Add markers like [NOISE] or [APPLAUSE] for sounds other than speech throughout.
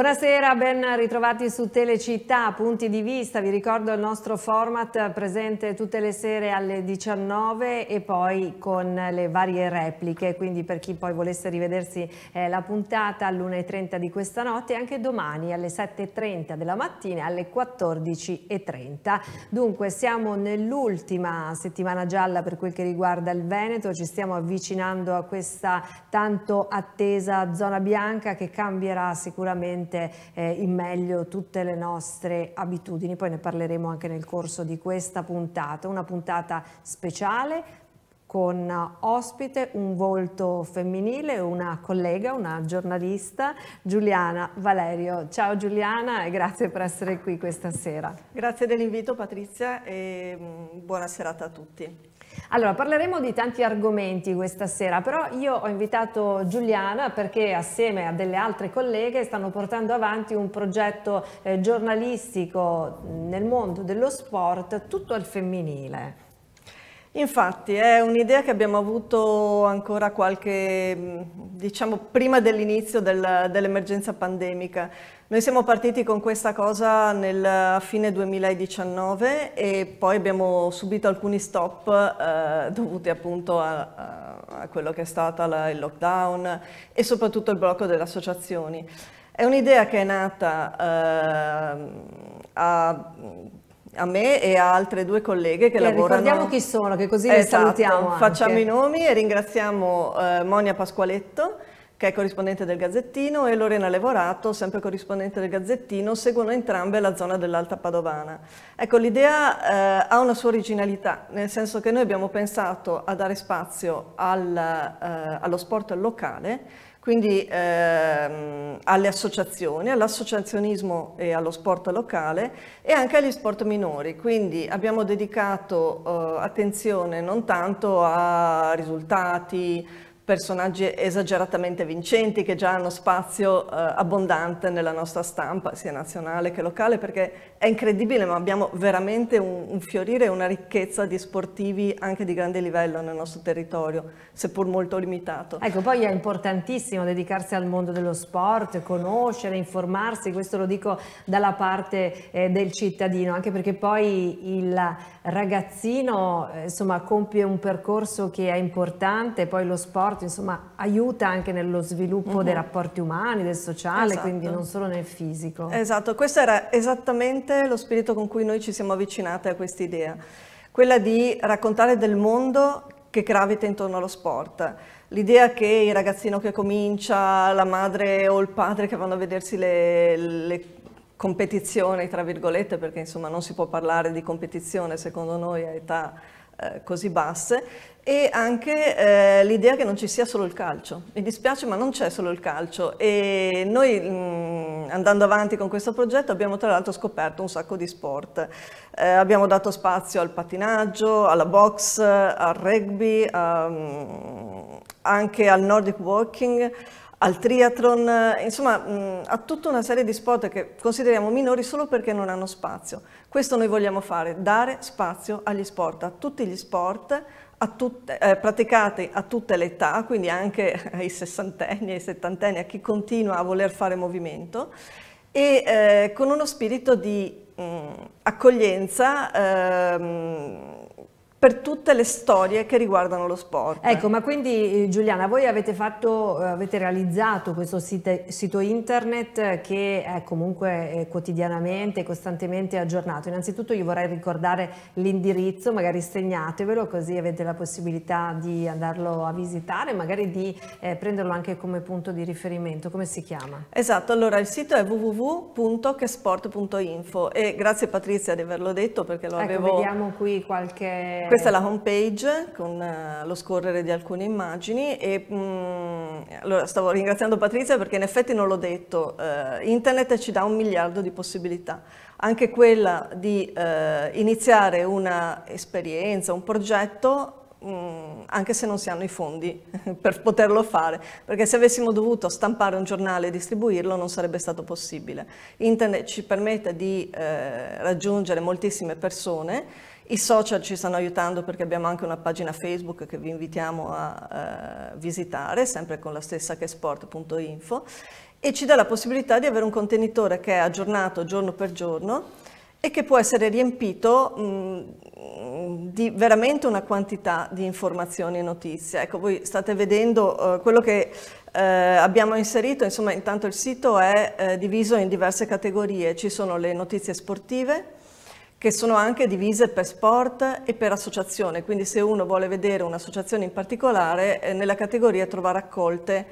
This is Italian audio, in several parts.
Buonasera, ben ritrovati su Telecittà, punti di vista, vi ricordo il nostro format presente tutte le sere alle 19 e poi con le varie repliche, quindi per chi poi volesse rivedersi eh, la puntata all'1.30 di questa notte e anche domani alle 7.30 della mattina alle 14.30. Dunque siamo nell'ultima settimana gialla per quel che riguarda il Veneto, ci stiamo avvicinando a questa tanto attesa zona bianca che cambierà sicuramente sicuramente eh, in meglio tutte le nostre abitudini, poi ne parleremo anche nel corso di questa puntata, una puntata speciale con eh, ospite un volto femminile, una collega, una giornalista, Giuliana Valerio. Ciao Giuliana e grazie per essere qui questa sera. Grazie dell'invito Patrizia e mm, buona serata a tutti. Allora, parleremo di tanti argomenti questa sera, però io ho invitato Giuliana perché assieme a delle altre colleghe stanno portando avanti un progetto eh, giornalistico nel mondo dello sport tutto al femminile. Infatti è un'idea che abbiamo avuto ancora qualche, diciamo, prima dell'inizio dell'emergenza pandemica. Noi siamo partiti con questa cosa nel fine 2019 e poi abbiamo subito alcuni stop eh, dovuti appunto a, a, quello che è stato la, il lockdown e soprattutto il blocco delle associazioni. È un'idea che è nata eh, a a me e a altre due colleghe che eh, lavorano. Ricordiamo chi sono, che così esatto, salutiamo. Anche. Facciamo i nomi e ringraziamo eh, Monia Pasqualetto che è corrispondente del Gazzettino, e Lorena Levorato, sempre corrispondente del Gazzettino, seguono entrambe la zona dell'Alta Padovana. Ecco, l'idea eh, ha una sua originalità, nel senso che noi abbiamo pensato a dare spazio al, eh, allo sport locale, quindi ehm, alle associazioni, all'associazionismo e allo sport locale e anche agli sport minori, quindi abbiamo dedicato eh, attenzione non tanto a risultati, personaggi esageratamente vincenti che già hanno spazio eh, abbondante nella nostra stampa, sia nazionale che locale, perché è incredibile, ma abbiamo veramente un, un fiorire e una ricchezza di sportivi anche di grande livello nel nostro territorio, seppur molto limitato. Ecco, poi è importantissimo dedicarsi al mondo dello sport, conoscere, informarsi, questo lo dico dalla parte eh, del cittadino, anche perché poi il ragazzino eh, insomma, compie un percorso che è importante, poi lo sport sport, insomma, aiuta anche nello sviluppo uh -huh. dei mhm. rapporti umani, del sociale, esatto. quindi non solo nel fisico. Esatto, questo era esattamente lo spirito con cui noi ci siamo avvicinate a questa idea, quella di raccontare del mondo che gravita intorno allo sport. L'idea che il ragazzino che comincia, la madre o il padre che vanno a vedersi le, le competizioni, tra virgolette, perché insomma non si può parlare di competizione secondo noi a età eh, così basse, e anche eh, l'idea che non ci sia solo il calcio. Mi dispiace ma non c'è solo il calcio e noi mh, mm, andando avanti con questo progetto abbiamo tra l'altro scoperto un sacco di sport. Eh, abbiamo dato spazio al pattinaggio, alla box, al rugby, a, ehm, anche al nordic walking, al triathlon, insomma mm, a tutta una serie di sport che consideriamo minori solo perché non hanno spazio. Questo noi vogliamo fare, dare spazio agli sport, a tutti gli sport a tut, eh, praticati a tutte le età, quindi anche [LAUGHS] ai sessantenni, ai settantenni, a chi continua a voler fare movimento e eh, con uno spirito di mh, mm, accoglienza ehm, per tutte le storie che riguardano lo sport. Ecco, ma quindi eh, Giuliana, voi avete, fatto, eh, avete realizzato questo site, sito internet che è comunque eh, quotidianamente, costantemente aggiornato. Innanzitutto io vorrei ricordare l'indirizzo, magari segnatevelo così avete la possibilità di andarlo a visitare, magari di eh, prenderlo anche come punto di riferimento. Come si chiama? Esatto, allora il sito è www.chesport.info e grazie Patrizia di averlo detto perché lo ecco, avevo... vediamo qui qualche questa è la home page con eh, lo scorrere di alcune immagini e mh, mm, allora stavo ringraziando Patrizia perché in effetti non l'ho detto, uh, internet ci dà un miliardo di possibilità, anche quella di uh, iniziare un'esperienza, un progetto mm, anche se non si hanno i fondi [LAUGHS] per poterlo fare, perché se avessimo dovuto stampare un giornale e distribuirlo non sarebbe stato possibile. Internet ci permette di eh, raggiungere moltissime persone i social ci stanno aiutando perché abbiamo anche una pagina Facebook che vi invitiamo a eh, visitare, sempre con la stessa che sport.info, e ci dà la possibilità di avere un contenitore che è aggiornato giorno per giorno e che può essere riempito mh, di veramente una quantità di informazioni e notizie. Ecco, voi state vedendo eh, quello che eh, abbiamo inserito, insomma intanto il sito è eh, diviso in diverse categorie, ci sono le notizie sportive, che sono anche divise per sport e per associazione, quindi se uno vuole vedere un'associazione in particolare, eh, nella categoria trova raccolte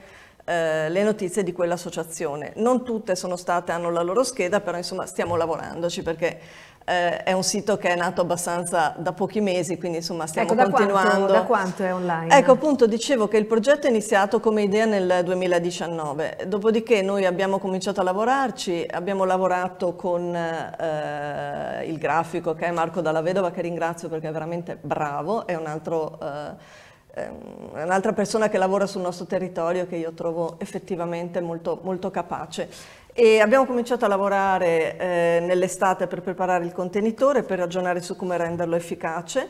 eh, le notizie di quell'associazione. Non tutte sono state, hanno la loro scheda, però insomma stiamo lavorandoci perché eh, è un sito che è nato abbastanza da pochi mesi, quindi insomma stiamo ecco, da continuando. Quanto, da quanto è online? Ecco, appunto dicevo che il progetto è iniziato come idea nel 2019, dopodiché noi abbiamo cominciato a lavorarci, abbiamo lavorato con eh, il grafico che è Marco Dalla Vedova, che ringrazio perché è veramente bravo, è un altro... Eh, ehm, un'altra persona che lavora sul nostro territorio che io trovo effettivamente molto, molto capace. E abbiamo cominciato a lavorare eh, nell'estate per preparare il contenitore, per ragionare su come renderlo efficace.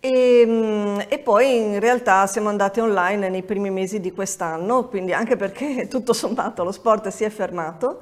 E, ehm, e, poi in realtà siamo andati online nei primi mesi di quest'anno, quindi anche perché [LAUGHS] tutto sommato lo sport si è fermato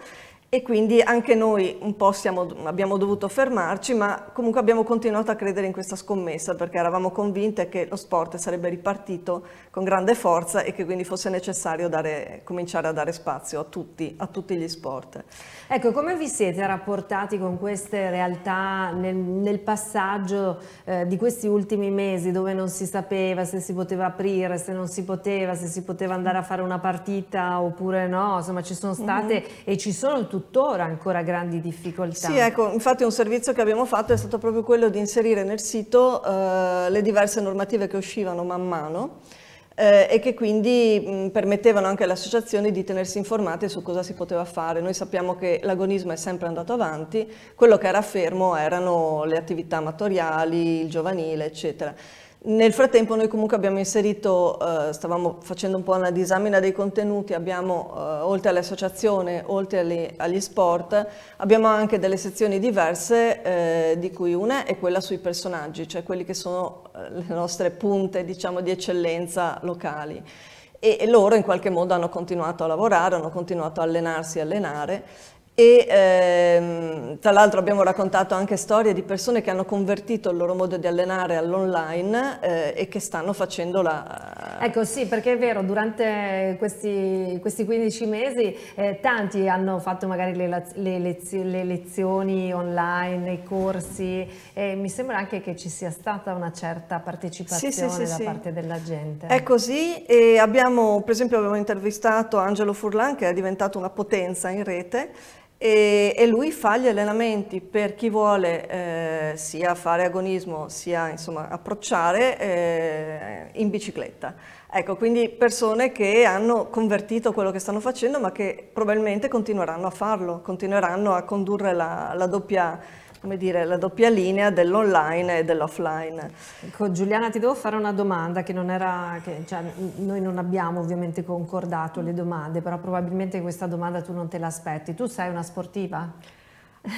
e quindi anche noi un po' siamo, abbiamo dovuto fermarci, ma comunque abbiamo continuato a credere in questa scommessa perché eravamo convinte che lo sport sarebbe ripartito con grande forza e che quindi fosse necessario dare, cominciare a dare spazio a tutti, a tutti gli sport. Ecco, come vi siete rapportati con queste realtà nel, nel passaggio eh, di questi ultimi mesi dove non si sapeva se si poteva aprire, se non si poteva, se si poteva andare a fare una partita oppure no? Insomma, ci sono state mm -hmm. e ci sono tuttora ancora grandi difficoltà. Sì, ecco, infatti un servizio che abbiamo fatto è stato proprio quello di inserire nel sito eh, le diverse normative che uscivano man mano eh, e che quindi mh, permettevano anche alle associazioni di tenersi informate su cosa si poteva fare. Noi sappiamo che l'agonismo è sempre andato avanti, quello che era fermo erano le attività amatoriali, il giovanile, eccetera. Nel frattempo noi comunque abbiamo inserito, eh, stavamo facendo un po' una disamina dei contenuti, abbiamo eh, oltre all'associazione, oltre alle, agli sport, abbiamo anche delle sezioni diverse eh, di cui una è quella sui personaggi, cioè quelli che sono eh, le nostre punte diciamo, di eccellenza locali e loro in qualche modo hanno continuato a lavorare, hanno continuato a allenarsi, e allenare e ehm, tra l'altro abbiamo raccontato anche storie di persone che hanno convertito il loro modo di allenare all'online eh, e che stanno facendo la... Ecco sì, perché è vero, durante questi, questi 15 mesi eh, tanti hanno fatto magari le, le, lezio, le lezioni online, i corsi e mi sembra anche che ci sia stata una certa partecipazione sì, sì, sì, da parte della gente. È così e abbiamo, per esempio abbiamo intervistato Angelo Furlan che è diventato una potenza in rete e, e lui fa gli allenamenti per chi vuole eh, sia fare agonismo sia insomma, approcciare eh, in bicicletta. Ecco, quindi persone che hanno convertito quello che stanno facendo ma che probabilmente continueranno a farlo, continueranno a condurre la, la doppia come dire, la doppia linea dell'online e dell'offline. Ecco, Giuliana ti devo fare una domanda che non era, che, cioè, noi non abbiamo ovviamente concordato le domande, però probabilmente questa domanda tu non te l'aspetti. Tu sei una sportiva?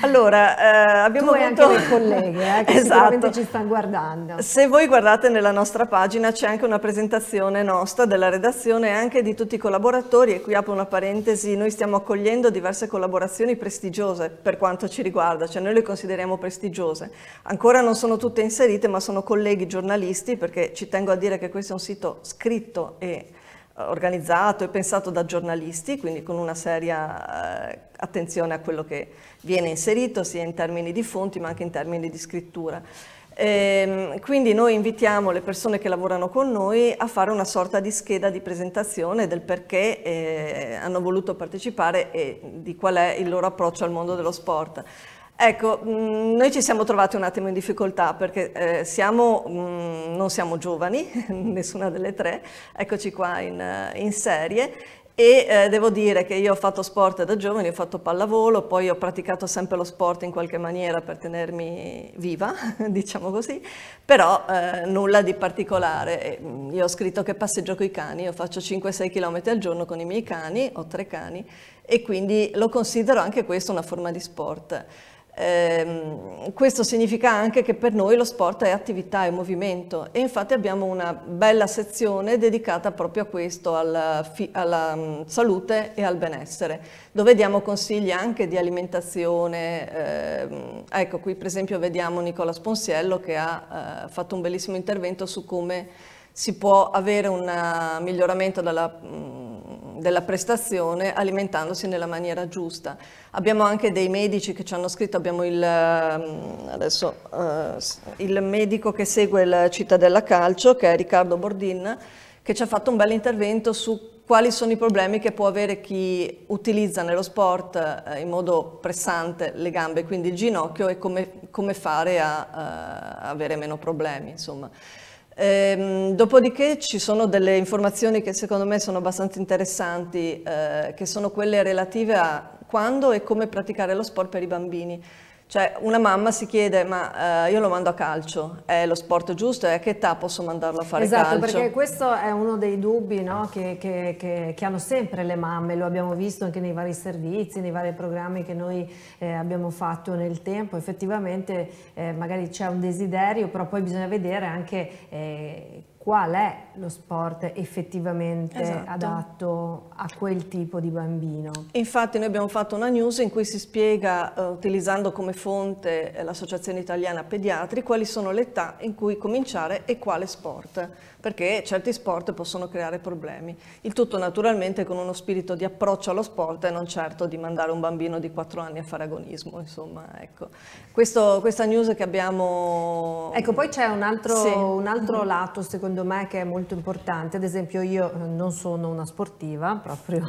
Allora, eh, abbiamo tu avuto... anche dei colleghi eh, [LAUGHS] che esatto. ci stanno guardando. Se voi guardate nella nostra pagina c'è anche una presentazione nostra della redazione e anche di tutti i collaboratori e qui apro una parentesi, noi stiamo accogliendo diverse collaborazioni prestigiose per quanto ci riguarda, cioè noi le consideriamo prestigiose. Ancora non sono tutte inserite ma sono colleghi giornalisti perché ci tengo a dire che questo è un sito scritto e eh, organizzato e pensato da giornalisti, quindi con una seria eh, attenzione a quello che viene inserito sia in termini di fonti ma anche in termini di scrittura. E, ehm, quindi noi invitiamo le persone che lavorano con noi a fare una sorta di scheda di presentazione del perché eh, hanno voluto partecipare e di qual è il loro approccio al mondo dello sport. Ecco, mm, noi ci siamo trovati un attimo in difficoltà perché eh, siamo, mm, non siamo giovani, [LAUGHS] nessuna delle tre, eccoci qua in, eh, in serie e eh, devo dire che io ho fatto sport da giovane, ho fatto pallavolo, poi ho praticato sempre lo sport in qualche maniera per tenermi viva, [LAUGHS] diciamo così, però eh, nulla di particolare. Mm, io ho scritto che passeggio con i cani, io faccio 5-6 km al giorno con i miei cani, ho tre cani e quindi lo considero anche questo una forma di sport. Eh, questo significa anche che per noi lo sport è attività, e movimento e infatti abbiamo una bella sezione dedicata proprio a questo, alla, alla mm, salute e al benessere, dove diamo consigli anche di alimentazione. Eh, ecco, qui per esempio vediamo Nicola Sponsiello che ha eh, fatto un bellissimo intervento su come si può avere un eh, miglioramento della, mm, della, prestazione alimentandosi nella maniera giusta. Abbiamo anche dei medici che ci hanno scritto, abbiamo il, mm, adesso, eh, il medico che segue il Cittadella Calcio, che è Riccardo Bordin, che ci ha fatto un bel intervento su quali sono i problemi che può avere chi utilizza nello sport eh, in modo pressante le gambe, quindi il ginocchio, e come, come fare a, a eh, avere meno problemi. Insomma. Ehm, dopodiché ci sono delle informazioni che secondo me sono abbastanza interessanti, eh, che sono quelle relative a quando e come praticare lo sport per i bambini. Cioè una mamma si chiede ma eh, io lo mando a calcio, è lo sport giusto e a che età posso mandarlo a fare esatto, calcio? Esatto, perché questo è uno dei dubbi no, che, che, che, che, hanno sempre le mamme, lo abbiamo visto anche nei vari servizi, nei vari programmi che noi eh, abbiamo fatto nel tempo, effettivamente eh, magari c'è un desiderio, però poi bisogna vedere anche eh, qual è lo sport effettivamente esatto. adatto a quel tipo di bambino. Infatti noi abbiamo fatto una news in cui si spiega, eh, utilizzando come fonte eh, l'Associazione Italiana Pediatri, quali sono le età in cui cominciare e quale sport perché certi sport possono creare problemi. Il tutto naturalmente con uno spirito di approccio allo sport e non certo di mandare un bambino di 4 anni a fare agonismo, insomma, ecco. Questo, questa news che abbiamo... Ecco, poi c'è un altro, sì. un altro lato secondo me che è molto importante, ad esempio io eh, non sono una sportiva, proprio,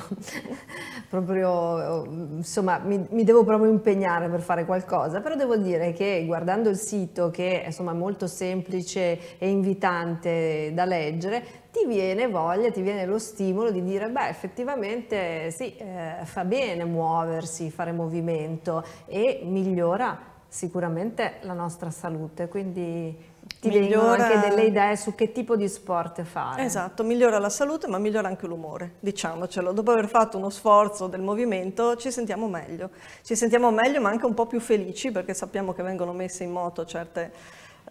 [LAUGHS] proprio eh, insomma, mi, mi, devo proprio impegnare per fare qualcosa, però devo dire che guardando il sito che insomma, è molto semplice e invitante da da leggere, ti viene voglia, ti viene lo stimolo di dire beh effettivamente sì, eh, fa bene muoversi, fare movimento e migliora sicuramente la nostra salute, quindi ti migliora... vengono anche delle idee su che tipo di sport fare. Esatto, migliora la salute ma migliora anche l'umore, diciamocelo. Dopo aver fatto uno sforzo del movimento ci sentiamo meglio, ci sentiamo meglio ma anche un po' più felici perché sappiamo che vengono messe in moto certe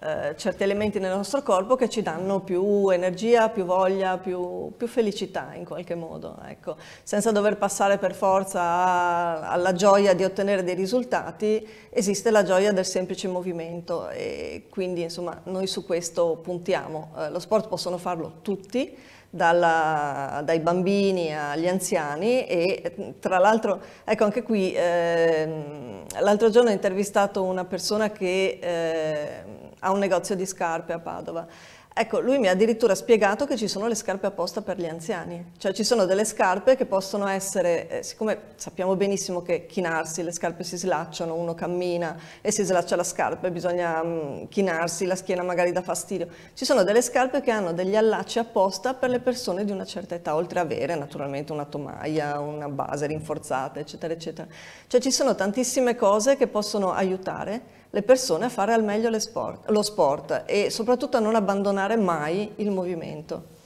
eh, certi elementi nel nostro corpo che ci danno più energia, più voglia, più, più felicità in qualche modo, ecco. senza dover passare per forza a, alla gioia di ottenere dei risultati, esiste la gioia del semplice movimento e quindi insomma noi su questo puntiamo. Eh, lo sport possono farlo tutti, dalla, dai bambini agli anziani e tra l'altro, ecco anche qui, eh, l'altro giorno ho intervistato una persona che... Eh, ha un negozio di scarpe a Padova. Ecco, lui mi ha addirittura spiegato che ci sono le scarpe apposta per gli anziani, cioè ci sono delle scarpe che possono essere, eh, siccome sappiamo benissimo che chinarsi, le scarpe si slacciano, uno cammina e si slaccia la scarpa e bisogna mh, mm, chinarsi, la schiena magari dà fastidio, ci sono delle scarpe che hanno degli allacci apposta per le persone di una certa età, oltre a avere naturalmente una tomaia, una base rinforzata, eccetera, eccetera. Cioè ci sono tantissime cose che possono aiutare le persone a fare al meglio sport, lo sport e soprattutto a non abbandonare mai il movimento.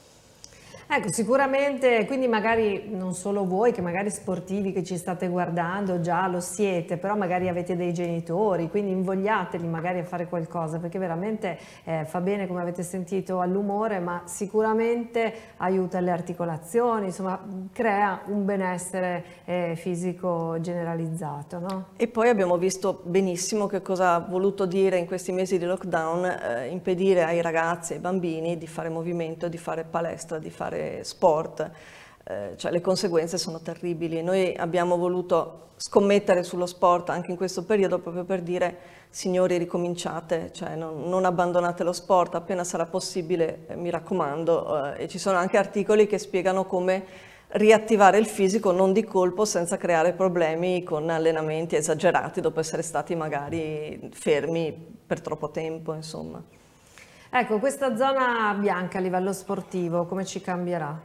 Ecco, sicuramente, quindi magari non solo voi, che magari sportivi che ci state guardando, già lo siete, però magari avete dei genitori, quindi invogliateli magari a fare qualcosa, perché veramente eh, fa bene, come avete sentito, all'umore, ma sicuramente aiuta le articolazioni, insomma, crea un benessere eh, fisico generalizzato. No? E poi abbiamo visto benissimo che cosa ha voluto dire in questi mesi di lockdown eh, impedire ai ragazzi e ai bambini di fare movimento, di fare palestra, di fare fare sport, eh, cioè le conseguenze sono terribili. Noi abbiamo voluto scommettere sullo sport anche in questo periodo proprio per dire signori ricominciate, cioè non, non abbandonate lo sport, appena sarà possibile eh, mi raccomando. Eh, e ci sono anche articoli che spiegano come riattivare il fisico non di colpo senza creare problemi con allenamenti esagerati dopo essere stati magari fermi per troppo tempo, insomma. Ecco, questa zona bianca a livello sportivo come ci cambierà?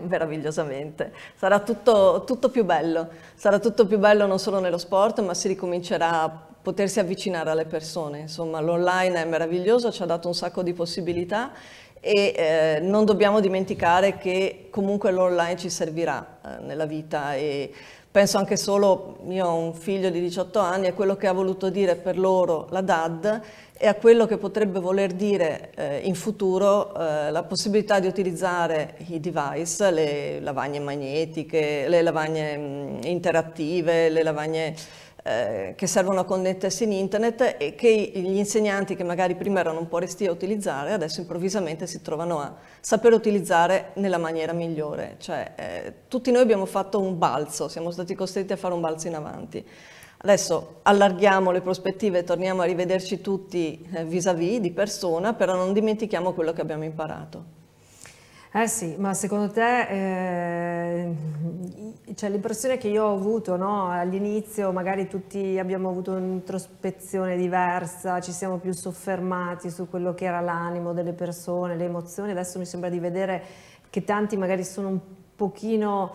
[LAUGHS] Meravigliosamente, sarà tutto, tutto più bello, sarà tutto più bello non solo nello sport ma si ricomincerà a potersi avvicinare alle persone, insomma l'online è meraviglioso, ci ha dato un sacco di possibilità e eh, non dobbiamo dimenticare che comunque l'online ci servirà eh, nella vita e penso anche solo, io ho un figlio di 18 anni, a quello che ha voluto dire per loro la DAD e a quello che potrebbe voler dire eh, in futuro eh, la possibilità di utilizzare i device, le lavagne magnetiche, le lavagne mh, mm, interattive, le lavagne eh, che servono a connettersi in internet e che gli insegnanti che magari prima erano un po' resti a utilizzare adesso improvvisamente si trovano a saper utilizzare nella maniera migliore. Cioè, eh, tutti noi abbiamo fatto un balzo, siamo stati costretti a fare un balzo in avanti. Adesso allarghiamo le prospettive e torniamo a rivederci tutti eh, vis-à-vis -vis, di persona, però non dimentichiamo quello che abbiamo imparato. Eh sì, ma secondo te eh, cioè l'impressione che io ho avuto no? all'inizio, magari tutti abbiamo avuto un'introspezione diversa, ci siamo più soffermati su quello che era l'animo delle persone, le emozioni, adesso mi sembra di vedere che tanti magari sono un pochino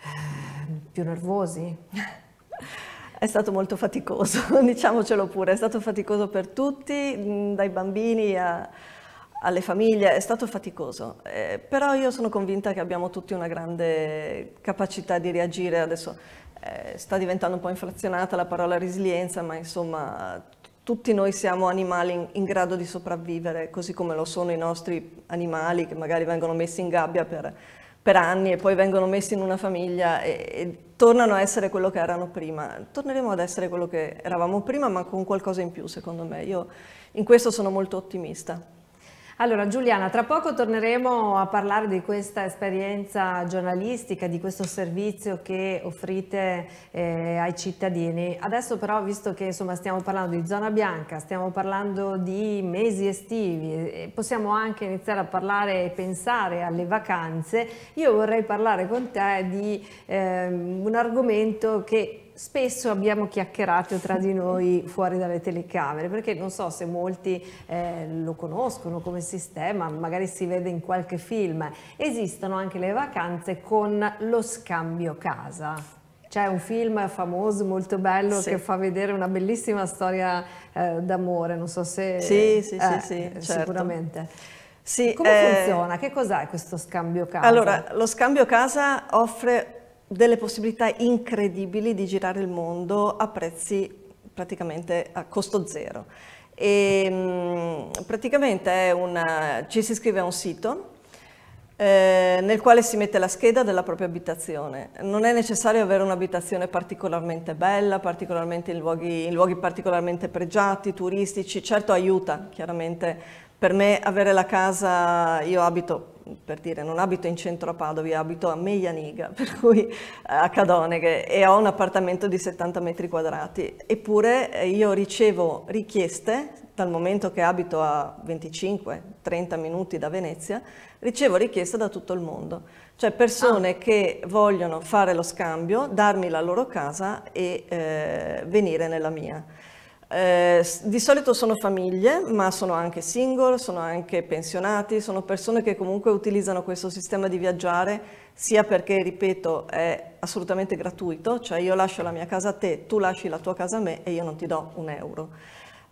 eh, più nervosi. [LAUGHS] È stato molto faticoso, [LAUGHS] diciamocelo pure, è stato faticoso per tutti, dai bambini a alle famiglie, è stato faticoso, eh, però io sono convinta che abbiamo tutti una grande capacità di reagire, adesso eh, sta diventando un po' inflazionata la parola resilienza, ma insomma tutti noi siamo animali in, in grado di sopravvivere, così come lo sono i nostri animali che magari vengono messi in gabbia per, per anni e poi vengono messi in una famiglia e, e tornano a essere quello che erano prima. Torneremo ad essere quello che eravamo prima, ma con qualcosa in più, secondo me. Io in questo sono molto ottimista. Allora Giuliana, tra poco torneremo a parlare di questa esperienza giornalistica, di questo servizio che offrite eh, ai cittadini. Adesso però, visto che insomma, stiamo parlando di zona bianca, stiamo parlando di mesi estivi, eh, possiamo anche iniziare a parlare e pensare alle vacanze, io vorrei parlare con te di eh, un argomento che spesso abbiamo chiacchierato tra di noi fuori dalle telecamere, perché non so se molti eh, lo conoscono come sistema, magari si vede in qualche film. Esistono anche le vacanze con lo scambio casa. C'è un film famoso, molto bello, sì. che fa vedere una bellissima storia eh, d'amore, non so se... Sì, sì, eh, sì, sì eh, certo. sicuramente. Sì, Come eh, funziona? Che cos'è questo scambio casa? Allora, lo scambio casa offre delle possibilità incredibili di girare il mondo a prezzi praticamente a costo zero. E, ehm, mh, praticamente una, ci si iscrive a un sito eh, nel quale si mette la scheda della propria abitazione. Non è necessario avere un'abitazione particolarmente bella, particolarmente in, luoghi, in luoghi particolarmente pregiati, turistici, certo aiuta chiaramente. Per me avere la casa, io abito per dire, non abito in centro a Padova, abito a Meianiga, per cui eh, a Cadoneghe, e ho un appartamento di 70 metri quadrati. Eppure eh, io ricevo richieste, dal momento che abito a 25-30 minuti da Venezia, ricevo richieste da tutto il mondo. Cioè persone ah. che vogliono fare lo scambio, darmi la loro casa e eh, venire nella mia. Eh, di solito sono famiglie, ma sono anche single, sono anche pensionati, sono persone che comunque utilizzano questo sistema di viaggiare sia perché, ripeto, è assolutamente gratuito, cioè io lascio la mia casa a te, tu lasci la tua casa a me e io non ti do un euro.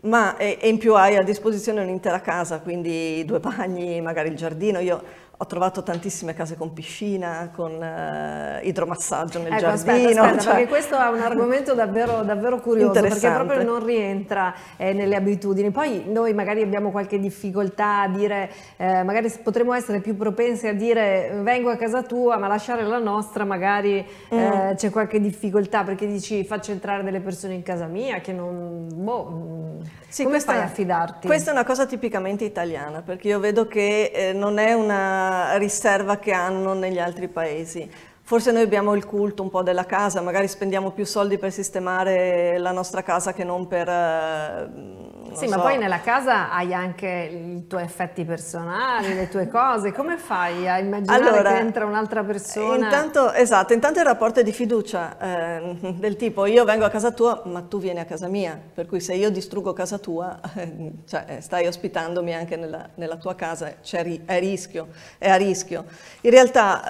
Ma e, e in più hai a disposizione un'intera casa, quindi due bagni, magari il giardino. Io ho trovato tantissime case con piscina, con uh, idromassaggio nel ecco, giardino. Aspetta, aspetta cioè... perché questo è un argomento davvero, davvero curioso, perché proprio non rientra eh, nelle abitudini. Poi noi magari abbiamo qualche difficoltà a dire, eh, magari potremmo essere più propensi a dire vengo a casa tua, ma lasciare la nostra magari eh, mm. eh, c'è qualche difficoltà, perché dici faccio entrare delle persone in casa mia che non... Boh, mm". Sì, Come questa, fai a fidarti? Questa è una cosa tipicamente italiana, perché io vedo che eh, non è una riserva che hanno negli altri paesi. Forse noi abbiamo il culto un po' della casa, magari spendiamo più soldi per sistemare la nostra casa che non per... Eh, non sì, so. ma poi nella casa hai anche i tuoi effetti personali, le tue cose, come fai a immaginare allora, che entra un'altra persona? Intanto, esatto, intanto il rapporto è di fiducia, eh, del tipo io vengo a casa tua ma tu vieni a casa mia, per cui se io distruggo casa tua, [LAUGHS] cioè, eh, stai ospitandomi anche nella, nella tua casa, cioè, è, rischio, è a rischio. In realtà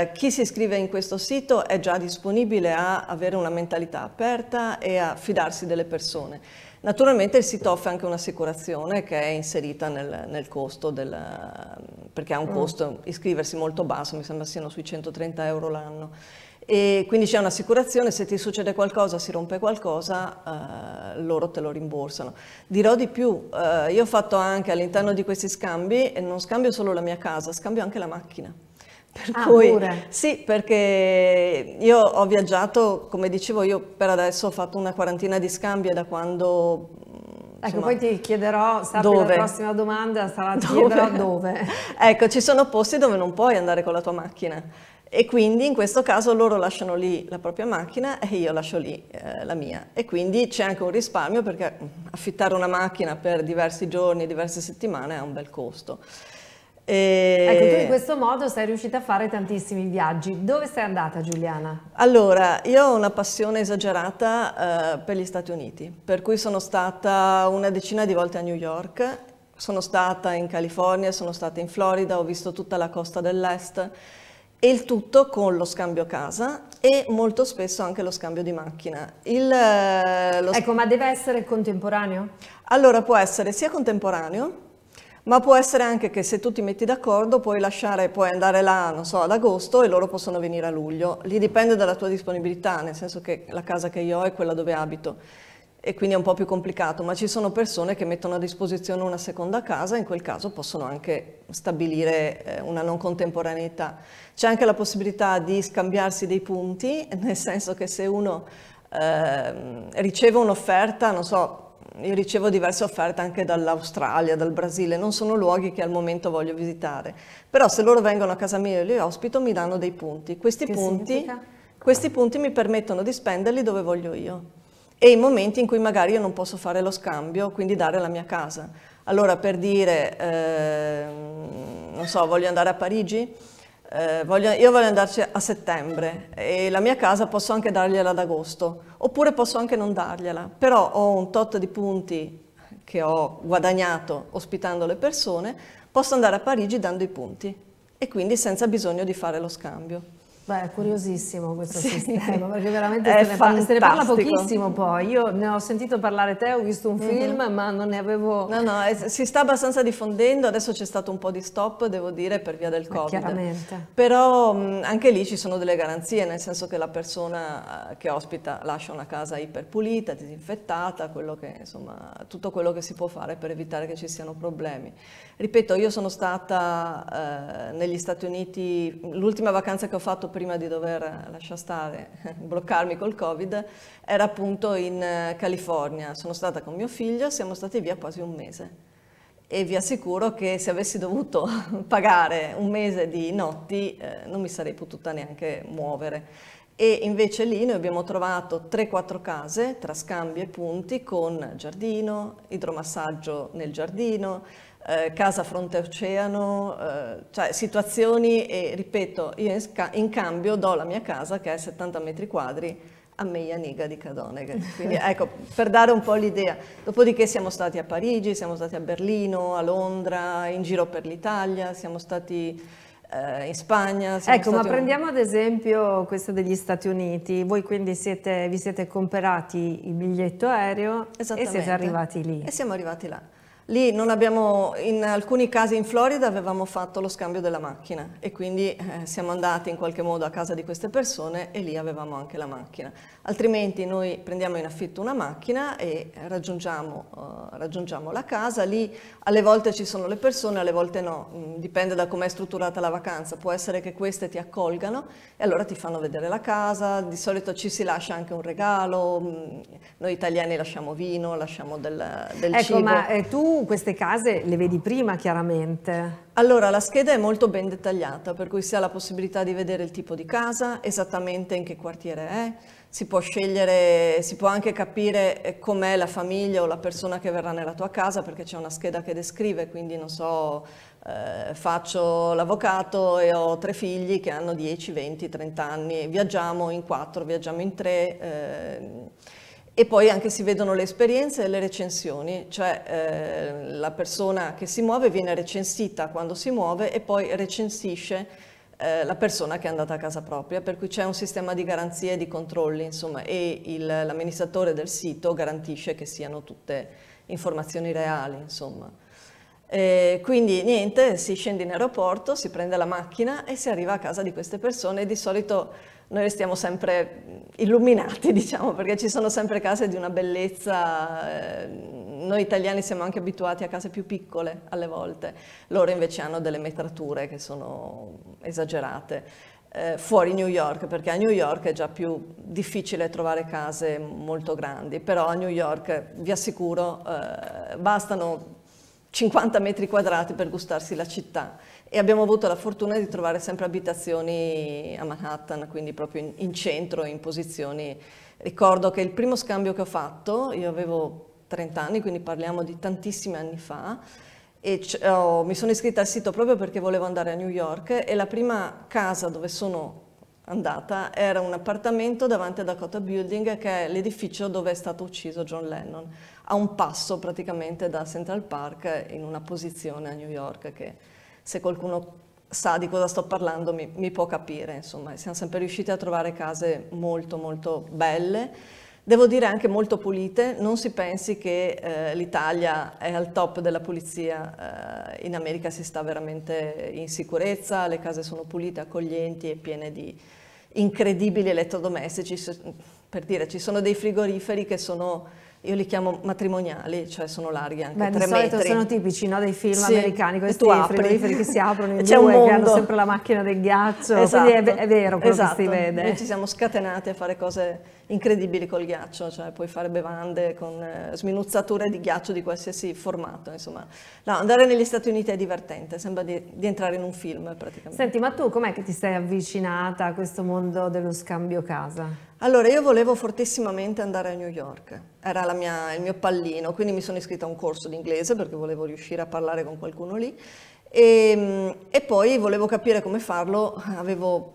eh, chi si iscrive scrive in questo sito è già disponibile a avere una mentalità aperta e a fidarsi delle persone. Naturalmente il sito offre anche un'assicurazione che è inserita nel, nel costo, della, perché ha un mm. costo iscriversi molto basso, mi sembra siano sui 130 euro l'anno. E quindi c'è un'assicurazione, se ti succede qualcosa, si rompe qualcosa, eh, loro te lo rimborsano. Dirò di più, eh, io ho fatto anche all'interno di questi scambi, e non scambio solo la mia casa, scambio anche la macchina. Per ah, cui, pure. Sì, perché io ho viaggiato, come dicevo, io per adesso ho fatto una quarantina di scambi da quando ecco, Insomma, ecco, poi ti chiederò, sarà dove? la prossima domanda sarà dove? dove. [LAUGHS] ecco, ci sono posti dove non puoi andare con la tua macchina e quindi in questo caso loro lasciano lì la propria macchina e io lascio lì eh, la mia e quindi c'è anche un risparmio perché affittare una macchina per diversi giorni, diverse settimane ha un bel costo. E... Eh, ecco, tu in questo modo sei riuscita a fare tantissimi viaggi. Dove sei andata Giuliana? Allora, io ho una passione esagerata eh, per gli Stati Uniti, per cui sono stata una decina di volte a New York, sono stata in California, sono stata in Florida, ho visto tutta la costa dell'est e il tutto con lo scambio casa e molto spesso anche lo scambio di macchina. Il, eh, ecco, ma deve essere contemporaneo? Allora può essere sia contemporaneo, ma può essere anche che se tu ti metti d'accordo puoi, puoi andare là, non so, ad agosto e loro possono venire a luglio. Lì dipende dalla tua disponibilità, nel senso che la casa che io ho è quella dove abito e quindi è un po' più complicato, ma ci sono persone che mettono a disposizione una seconda casa, in quel caso possono anche stabilire eh, una non contemporaneità. C'è anche la possibilità di scambiarsi dei punti, [LAUGHS] nel senso che se uno eh, riceve un'offerta, non so, io ricevo diverse offerte anche dall'Australia, dal Brasile, non sono luoghi che al momento voglio visitare, però se loro vengono a casa mia e li ospito mi danno dei punti. Questi, punti, questi punti mi permettono di spenderli dove voglio io e in momenti in cui magari io non posso fare lo scambio, quindi dare la mia casa. Allora per dire, eh, non so, voglio andare a Parigi? eh, voglio, io voglio andarci a settembre e la mia casa posso anche dargliela ad agosto, oppure posso anche non dargliela, però ho un tot di punti che ho guadagnato ospitando le persone, posso andare a Parigi dando i punti e quindi senza bisogno di fare lo scambio. Beh, è curiosissimo questo [LAUGHS] sì. sistema, perché veramente se ne, parla, se ne, parla, pochissimo poi. Io ne ho sentito parlare te, ho visto un mm-hmm. film, mm -hmm. ma non ne avevo... No, no, eh, si sta abbastanza diffondendo, adesso c'è stato un po' di stop, devo dire, per via del Covid. Eh, chiaramente. Però mh, anche lì ci sono delle garanzie, nel senso che la persona eh, che ospita lascia una casa iperpulita, disinfettata, quello che, insomma, tutto quello che si può fare per evitare che ci siano problemi. Ripeto, io sono stata eh, negli Stati Uniti, l'ultima vacanza che ho fatto per prima di dover lasciare stare, [LAUGHS] bloccarmi col Covid, era appunto in eh, California. Sono stata con mio figlio, siamo stati via quasi un mese e vi assicuro che se avessi dovuto [LAUGHS] pagare un mese di notti eh, non mi sarei potuta neanche muovere. E invece lì noi abbiamo trovato 3-4 case tra scambi e punti con giardino, idromassaggio nel giardino, eh, casa fronte oceano, eh, cioè situazioni e ripeto, io in, in, cambio do la mia casa che è 70 metri quadri a Meianiga di Cadoneghe, quindi [LAUGHS] ecco, per dare un po' l'idea. Dopodiché siamo stati a Parigi, siamo stati a Berlino, a Londra, in giro per l'Italia, siamo stati eh, in Spagna. Ecco, ma prendiamo ad esempio questo degli Stati Uniti. Voi quindi siete, vi siete comperati il biglietto aereo e siete arrivati lì. E siamo arrivati là. Lì non abbiamo, in alcuni casi in Florida avevamo fatto lo scambio della macchina e quindi eh, siamo andati in qualche modo a casa di queste persone e lì avevamo anche la macchina altrimenti noi prendiamo in affitto una macchina e raggiungiamo, eh, raggiungiamo la casa, lì alle volte ci sono le persone, alle volte no, mm, dipende da com'è strutturata la vacanza, può essere che queste ti accolgano e allora ti fanno vedere la casa, di solito ci si lascia anche un regalo, mm, noi italiani lasciamo vino, lasciamo del, del ecco, cibo. Ecco, eh, ma tu queste case le vedi prima chiaramente? Allora, la scheda è molto ben dettagliata, per cui si ha la possibilità di vedere il tipo di casa, esattamente in che quartiere è, si può scegliere, si può anche capire eh, com'è la famiglia o la persona che verrà nella tua casa, perché c'è una scheda che descrive, quindi non so, eh, faccio l'avvocato e ho tre figli che hanno 10, 20, 30 anni, viaggiamo in quattro, viaggiamo in tre. Eh, e poi anche si vedono le esperienze e le recensioni, cioè eh, la persona che si muove viene recensita quando si muove e poi recensisce eh, la persona che è andata a casa propria, per cui c'è un sistema di garanzie e di controlli, insomma, e l'amministratore del sito garantisce che siano tutte informazioni reali, insomma. E quindi niente, si scende in aeroporto, si prende la macchina e si arriva a casa di queste persone e di solito noi restiamo sempre illuminati, [LAUGHS] diciamo, perché ci sono sempre case di una bellezza, eh, noi italiani siamo anche abituati a case più piccole alle volte, loro invece hanno delle metrature che sono esagerate. Eh, fuori New York, perché a New York è già più difficile trovare case molto grandi, però a New York, vi assicuro, eh, bastano 50 metri quadrati per gustarsi la città e abbiamo avuto la fortuna di trovare sempre abitazioni a Manhattan, quindi proprio in, in centro, in posizioni. Ricordo che il primo scambio che ho fatto, io avevo 30 anni, quindi parliamo di tantissimi anni fa, e oh, mi sono iscritta al sito proprio perché volevo andare a New York e la prima casa dove sono andata era un appartamento davanti a Dakota Building che è l'edificio dove è stato ucciso John Lennon, a un passo praticamente da Central Park in una posizione a New York che se qualcuno sa di cosa sto parlando mi, mi può capire, insomma, siamo sempre riusciti a trovare case molto molto belle devo dire anche molto pulite, non si pensi che eh, l'Italia è al top della pulizia, eh, in America si sta veramente in sicurezza, le case sono pulite, accoglienti e piene di incredibili elettrodomestici, per dire ci sono dei frigoriferi che sono io li chiamo matrimoniali, cioè sono larghi anche Beh, tre di solito metri. sono tipici no, dei film sì, americani, questi frigoriferi che si aprono in [LAUGHS] C'è due, che hanno sempre la macchina del ghiaccio, esatto. quindi è, esatto. è vero quello esatto. che si esatto. vede. Noi ci siamo scatenati a fare cose incredibili col ghiaccio, cioè puoi fare bevande con eh, sminuzzature di ghiaccio di qualsiasi formato, insomma. No, andare negli Stati Uniti è divertente, sembra di, di entrare in un film praticamente. Senti, ma tu com'è che ti sei avvicinata a questo mondo dello scambio casa? Allora, io volevo fortissimamente andare a New York, era mia, il mio pallino, quindi mi sono iscritta a un corso di inglese perché volevo riuscire a parlare con qualcuno lì e, ehm, e poi volevo capire come farlo, avevo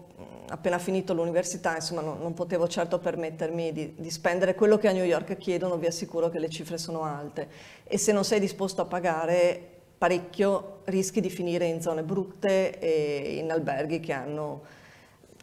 appena finito l'università, insomma non, non, potevo certo permettermi di, di, spendere quello che a New York chiedono, vi assicuro che le cifre sono alte e se non sei disposto a pagare parecchio rischi di finire in zone brutte e in alberghi che hanno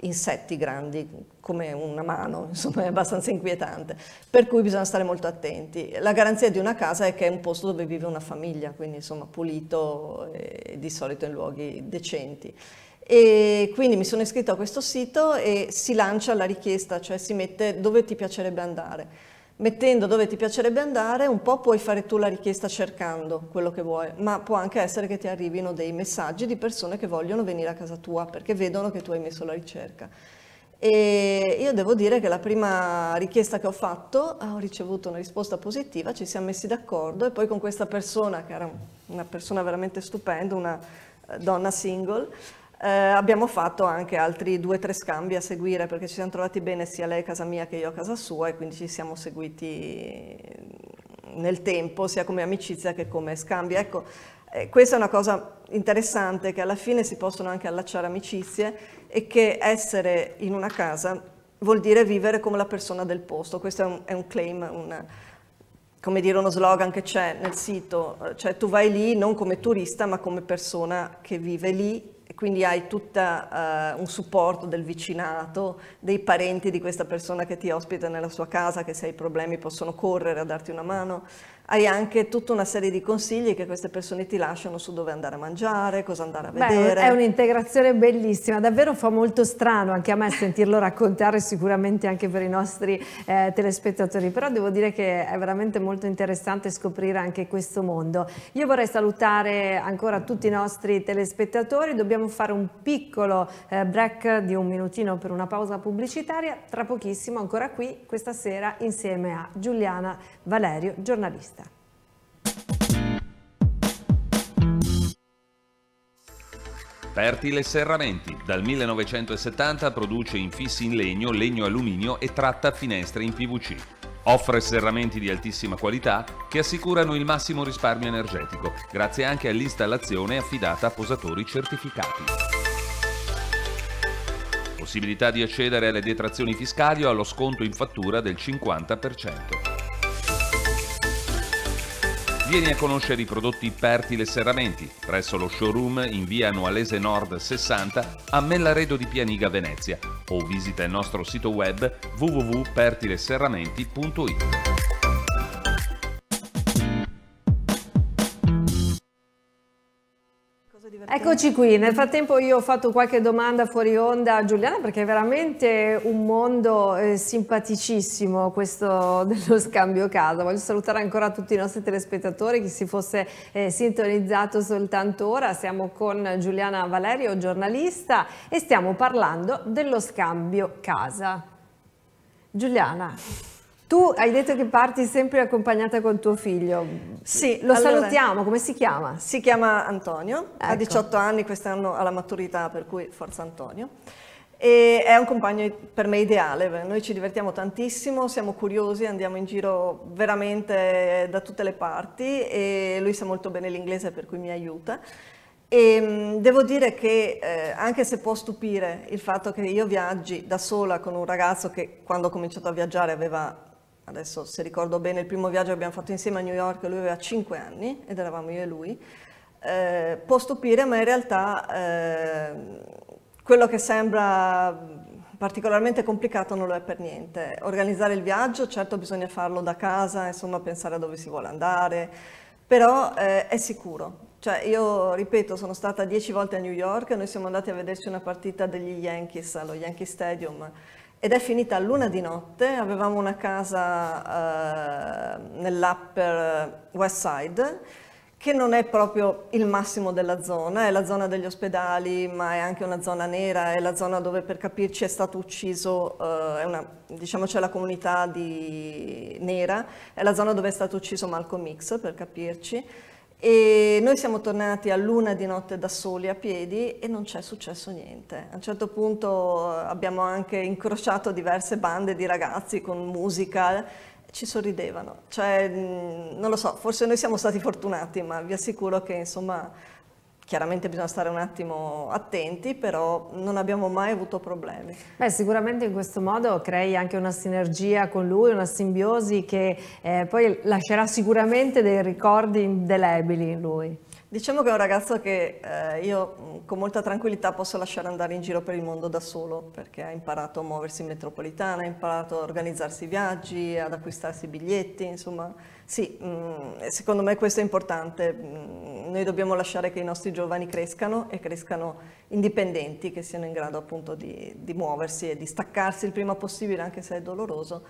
insetti grandi come una mano, insomma è abbastanza inquietante, per cui bisogna stare molto attenti. La garanzia di una casa è che è un posto dove vive una famiglia, quindi insomma pulito e di solito in luoghi decenti. E quindi mi sono iscritta a questo sito e si lancia la richiesta, cioè si mette dove ti piacerebbe andare mettendo dove ti piacerebbe andare, un po' puoi fare tu la richiesta cercando quello che vuoi, ma può anche essere che ti arrivino dei messaggi di persone che vogliono venire a casa tua perché vedono che tu hai messo la ricerca. E io devo dire che la prima richiesta che ho fatto ah, ho ricevuto una risposta positiva, ci siamo messi d'accordo e poi con questa persona, che era una persona veramente stupenda, una eh, donna single, eh, abbiamo fatto anche altri due o tre scambi a seguire perché ci siamo trovati bene sia lei a casa mia che io a casa sua e quindi ci siamo seguiti nel tempo sia come amicizia che come scambi. Ecco, eh, questa è una cosa interessante che alla fine si possono anche allacciare amicizie e che essere in una casa vuol dire vivere come la persona del posto. Questo è un, è un claim, un, come dire uno slogan che c'è nel sito, cioè tu vai lì non come turista ma come persona che vive lì quindi hai tutto uh, eh, un supporto del vicinato, dei parenti di questa persona che ti ospita nella sua casa, che se hai problemi possono correre a darti una mano hai anche tutta una serie di consigli che queste persone ti lasciano su dove andare a mangiare, cosa andare a vedere. Beh, è un'integrazione bellissima, davvero fa molto strano anche a me sentirlo raccontare sicuramente anche per i nostri eh, telespettatori, però devo dire che è veramente molto interessante scoprire anche questo mondo. Io vorrei salutare ancora tutti i nostri telespettatori, dobbiamo fare un piccolo eh, break di un minutino per una pausa pubblicitaria, tra pochissimo ancora qui questa sera insieme a Giuliana Valerio, giornalista. Fertile Serramenti. Dal 1970 produce infissi in legno, legno alluminio e tratta finestre in PVC. Offre serramenti di altissima qualità che assicurano il massimo risparmio energetico, grazie anche all'installazione affidata a posatori certificati. Possibilità di accedere alle detrazioni fiscali o allo sconto in fattura del 50%. Vieni a conoscere i prodotti Pertile Serramenti presso lo showroom in via Noalese Nord 60 a Mellaredo di Pianiga, Venezia o visita il nostro sito web www.pertileserramenti.it. divertente. Eccoci qui, nel frattempo io ho fatto qualche domanda fuori onda a Giuliana perché è veramente un mondo eh, simpaticissimo questo [LAUGHS] dello scambio casa. Voglio salutare ancora tutti i nostri telespettatori, chi si fosse eh, sintonizzato soltanto ora. Siamo con Giuliana Valerio, giornalista, e stiamo parlando dello scambio casa. Giuliana, tu hai detto che parti sempre accompagnata con tuo figlio. Sì. Lo allora, salutiamo, come si chiama? Si chiama Antonio, ecco. ha 18 anni, quest'anno ha la maturità, per cui forza Antonio. E è un compagno per me ideale, noi ci divertiamo tantissimo, siamo curiosi, andiamo in giro veramente da tutte le parti e lui sa molto bene l'inglese per cui mi aiuta. E devo dire che eh, anche se può stupire il fatto che io viaggi da sola con un ragazzo che quando ho cominciato a viaggiare aveva adesso se ricordo bene il primo viaggio che abbiamo fatto insieme a New York, lui aveva 5 anni ed eravamo io e lui, eh, può stupire ma in realtà eh, quello che sembra particolarmente complicato non lo è per niente. Organizzare il viaggio, certo bisogna farlo da casa, insomma pensare a dove si vuole andare, però eh, è sicuro. Cioè, io ripeto, sono stata dieci volte a New York, noi siamo andati a vederci una partita degli Yankees allo Yankee Stadium ed è finita a luna di notte, avevamo una casa eh, nell'Upper West Side, che non è proprio il massimo della zona, è la zona degli ospedali, ma è anche una zona nera, è la zona dove per capirci è stato ucciso, eh, è una, diciamo c'è la comunità di... nera, è la zona dove è stato ucciso Malcolm X per capirci, e noi siamo tornati a luna di notte da soli a piedi e non c'è successo niente. A un certo punto eh, abbiamo anche incrociato diverse bande di ragazzi con musica, ci sorridevano. Cioè, mm, non lo so, forse noi siamo stati fortunati, ma vi assicuro che insomma Chiaramente bisogna stare un attimo attenti, però non abbiamo mai avuto problemi. Beh, sicuramente in questo modo crei anche una sinergia con lui, una simbiosi che eh, poi lascerà sicuramente dei ricordi indelebili in lui. Diciamo che è un ragazzo che eh, io mm, con molta tranquillità posso lasciare andare in giro per il mondo da solo perché ha imparato a muoversi in metropolitana, ha imparato a organizzarsi i viaggi, ad acquistarsi i biglietti, insomma sì, mh, mm, secondo me questo è importante, mh, mm, noi dobbiamo lasciare che i nostri giovani crescano e crescano indipendenti, che siano in grado appunto di, di muoversi e di staccarsi il prima possibile anche se è doloroso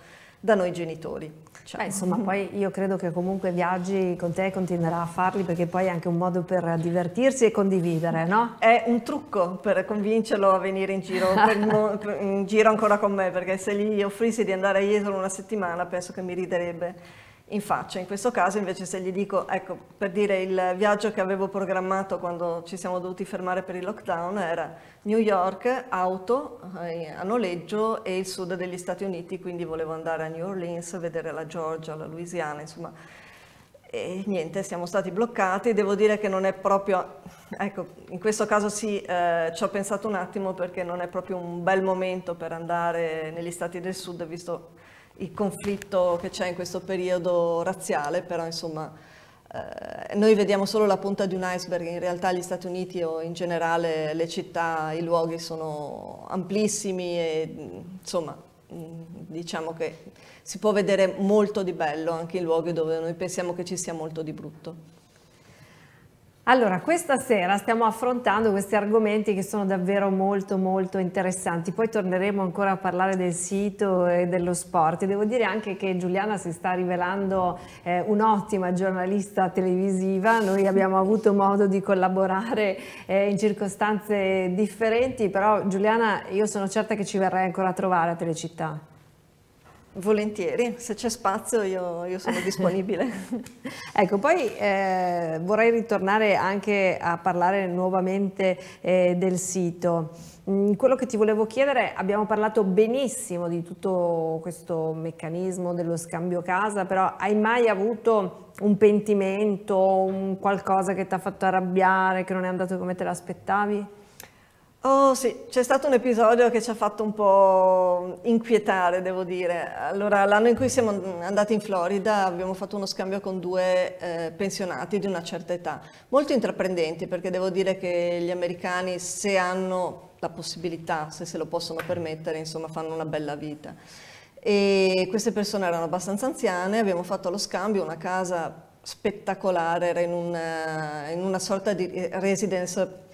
da noi genitori. Ciao. Beh, insomma, mm-hmm. poi io credo che comunque viaggi con te continuerà a farli perché poi è anche un modo per divertirsi e condividere, no? È un trucco per convincerlo a venire in giro, [LAUGHS] in giro ancora con me, perché se gli offrissi di andare a Jesolo una settimana penso che mi riderebbe in faccia. In questo caso invece se gli dico, ecco, per dire il viaggio che avevo programmato quando ci siamo dovuti fermare per il lockdown era New York, auto eh, a noleggio e il sud degli Stati Uniti, quindi volevo andare a New Orleans, vedere la Georgia, la Louisiana, insomma. E niente, siamo stati bloccati, devo dire che non è proprio, ecco, in questo caso sì, eh, ci ho pensato un attimo perché non è proprio un bel momento per andare negli Stati del Sud, visto il conflitto che c'è in questo periodo razziale, però insomma eh, noi vediamo solo la punta di un iceberg, in realtà gli Stati Uniti o in generale le città, i luoghi sono amplissimi e insomma mm, diciamo che si può vedere molto di bello anche in luoghi dove noi pensiamo che ci sia molto di brutto. Allora, questa sera stiamo affrontando questi argomenti che sono davvero molto molto interessanti, poi torneremo ancora a parlare del sito e dello sport. Devo dire anche che Giuliana si sta rivelando eh, un'ottima giornalista televisiva, noi abbiamo avuto modo di collaborare eh, in circostanze differenti, però Giuliana io sono certa che ci verrai ancora a trovare a Telecittà. Volentieri, se c'è spazio io, io sono [LAUGHS] disponibile. ecco, poi eh, vorrei ritornare anche a parlare nuovamente eh, del sito. Mm, quello che ti volevo chiedere, abbiamo parlato benissimo di tutto questo meccanismo dello scambio casa, però hai mai avuto un pentimento, un qualcosa che ti ha fatto arrabbiare, che non è andato come te l'aspettavi? Oh sì, c'è stato un episodio che ci ha fatto un po' inquietare, devo dire. Allora, l'anno in cui siamo andati in Florida abbiamo fatto uno scambio con due eh, pensionati di una certa età, molto intraprendenti perché devo dire che gli americani se hanno la possibilità, se se lo possono permettere, insomma fanno una bella vita. E queste persone erano abbastanza anziane, abbiamo fatto lo scambio, una casa spettacolare, era in una, eh, in una sorta di eh, residence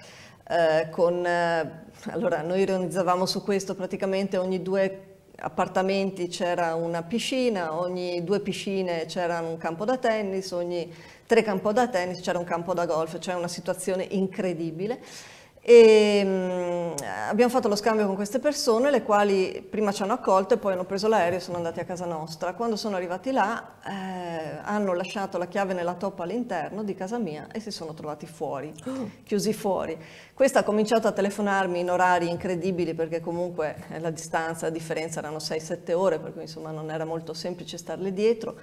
eh, con... Eh, allora, noi ironizzavamo su questo, praticamente ogni due appartamenti c'era una piscina, ogni due piscine c'era un campo da tennis, ogni tre campo da tennis c'era un campo da golf, cioè una situazione incredibile e mh, mm, abbiamo fatto lo scambio con queste persone le quali prima ci hanno accolto e poi hanno preso l'aereo e sono andati a casa nostra. Quando sono arrivati là eh, hanno lasciato la chiave nella toppa all'interno di casa mia e si sono trovati fuori, oh. [GASPS] chiusi fuori. Questa ha cominciato a telefonarmi in orari incredibili perché comunque eh, la distanza, la differenza erano 6-7 ore per cui insomma non era molto semplice starle dietro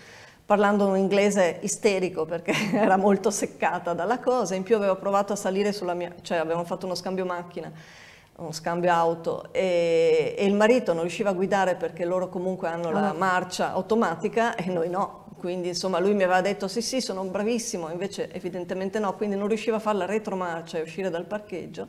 parlando un inglese isterico perché [LAUGHS] era molto seccata dalla cosa, in più avevo provato a salire sulla mia, cioè avevamo fatto uno scambio macchina, uno scambio auto e, e il marito non riusciva a guidare perché loro comunque hanno la ah. marcia automatica e noi no, quindi insomma lui mi aveva detto sì sì sono bravissimo, invece evidentemente no, quindi non riusciva a fare la retromarcia e uscire dal parcheggio.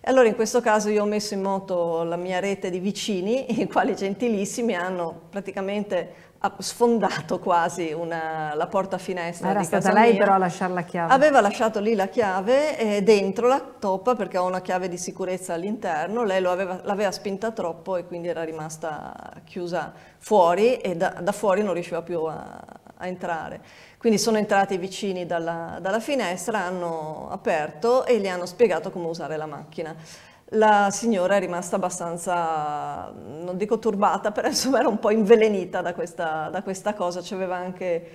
E allora in questo caso io ho messo in moto la mia rete di vicini, [LAUGHS] i quali gentilissimi hanno praticamente ha sfondato quasi una, la porta-finestra Era stata lei mia. però a lasciare la chiave. Aveva lasciato lì la chiave eh, dentro la toppa perché ho una chiave di sicurezza all'interno, lei l'aveva spinta troppo e quindi era rimasta chiusa fuori e da, da fuori non riusciva più a, a, entrare. Quindi sono entrati i vicini dalla, dalla finestra, hanno aperto e gli hanno spiegato come usare la macchina la signora è rimasta abbastanza, non dico turbata, però insomma era un po' invelenita da questa, da questa cosa, ci aveva anche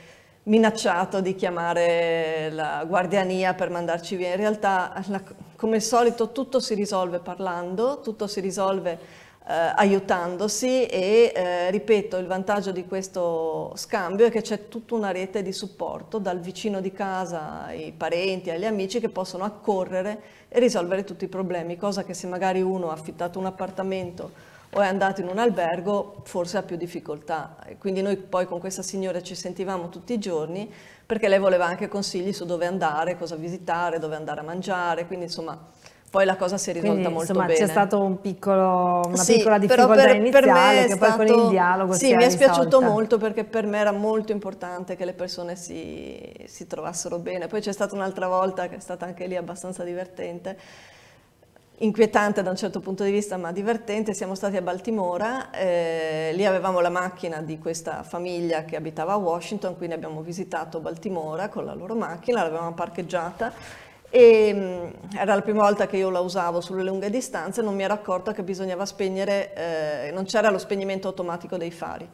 minacciato di chiamare la guardiania per mandarci via. In realtà, la, come al solito, tutto si risolve parlando, tutto si risolve eh, aiutandosi e eh, ripeto il vantaggio di questo scambio è che c'è tutta una rete di supporto dal vicino di casa ai parenti, agli amici che possono accorrere e risolvere tutti i problemi, cosa che se magari uno ha affittato un appartamento o è andato in un albergo forse ha più difficoltà. Quindi noi poi con questa signora ci sentivamo tutti i giorni perché lei voleva anche consigli su dove andare, cosa visitare, dove andare a mangiare, quindi insomma poi la cosa si è risolta Quindi, molto insomma, bene. Insomma, c'è stata un una sì, piccola difficoltà per, iniziale per che stato, poi con il dialogo Sì, mi è spiaciuto molto perché per me era molto importante che le persone si, si trovassero bene. Poi c'è stata un'altra volta che è stata anche lì abbastanza divertente, inquietante da un certo punto di vista, ma divertente. Siamo stati a Baltimora, eh, lì avevamo la macchina di questa famiglia che abitava a Washington, quindi abbiamo visitato Baltimora con la loro macchina, l'avevamo parcheggiata e mm, era la prima volta che io la usavo sulle lunghe distanze, non mi ero accorta che bisognava spegnere, eh, non c'era lo spegnimento automatico dei fari.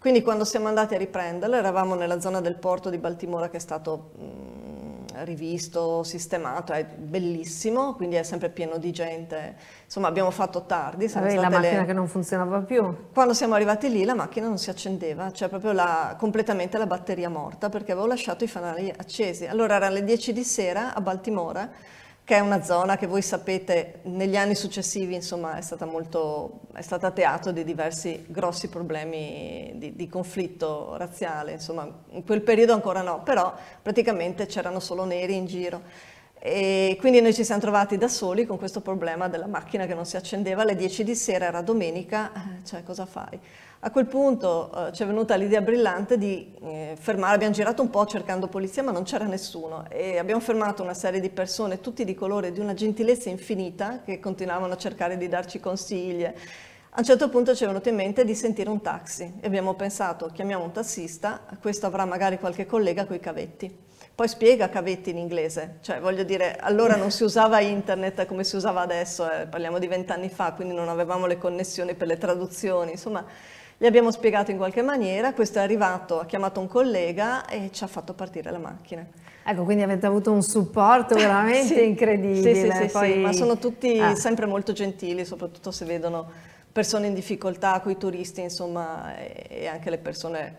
Quindi quando siamo andati a riprenderla, eravamo nella zona del porto di Baltimora che è stato mh, mm, rivisto, sistemato, è bellissimo, quindi è sempre pieno di gente. Insomma, abbiamo fatto tardi. Avevi la tele... macchina che non funzionava più. Quando siamo arrivati lì la macchina non si accendeva, cioè proprio la, completamente la batteria morta perché avevo lasciato i fanali accesi. Allora erano le 10 di sera a Baltimora che è una zona che voi sapete negli anni successivi insomma, è, stata molto, è stata teatro di diversi grossi problemi di, di, conflitto razziale, insomma in quel periodo ancora no, però praticamente c'erano solo neri in giro. E quindi noi ci siamo trovati da soli con questo problema della macchina che non si accendeva alle 10 di sera, era domenica, eh, cioè cosa fai? A quel punto eh, ci è venuta l'idea brillante di eh, fermare, abbiamo girato un po' cercando polizia ma non c'era nessuno e abbiamo fermato una serie di persone, tutti di colore, di una gentilezza infinita che continuavano a cercare di darci consigli. A un certo punto ci è venuto in mente di sentire un taxi e abbiamo pensato chiamiamo un tassista, questo avrà magari qualche collega con i cavetti. Poi spiega cavetti in inglese, cioè voglio dire, allora non si usava internet come si usava adesso, eh, parliamo di vent'anni fa, quindi non avevamo le connessioni per le traduzioni, insomma gli abbiamo spiegato in qualche maniera, questo è arrivato, ha chiamato un collega e ci ha fatto partire la macchina. Ecco, quindi avete avuto un supporto [LAUGHS] veramente sì, incredibile. Sì, sì, Poi... sì, ma sono tutti ah. sempre molto gentili, soprattutto se vedono persone in difficoltà, coi turisti, insomma, e anche le persone,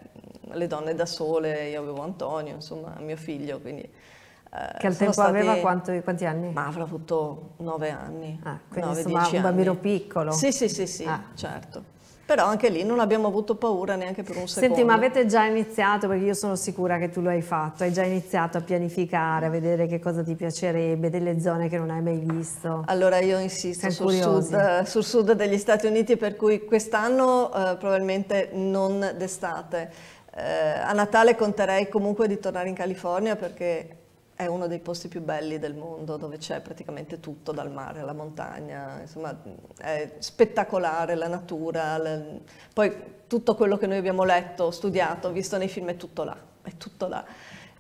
le donne da sole. Io avevo Antonio, insomma, mio figlio, quindi... Eh, che al tempo stati, aveva quanti, quanti anni? Ma avrà avuto 9 anni. Ah, quindi 9, insomma un bambino piccolo. Sì, sì, sì, sì ah. certo. Però anche lì non abbiamo avuto paura neanche per un secondo. Senti, ma avete già iniziato, perché io sono sicura che tu lo hai fatto, hai già iniziato a pianificare, a vedere che cosa ti piacerebbe, delle zone che non hai mai visto. Allora io insisto sul sud, eh, sul sud, degli Stati Uniti, per cui quest'anno eh, probabilmente non d'estate. Eh, a Natale conterei comunque di tornare in California perché è uno dei posti più belli del mondo dove c'è praticamente tutto, dal mare alla montagna, insomma è spettacolare la natura, le... poi tutto quello che noi abbiamo letto, studiato, visto nei film è tutto là, è tutto là.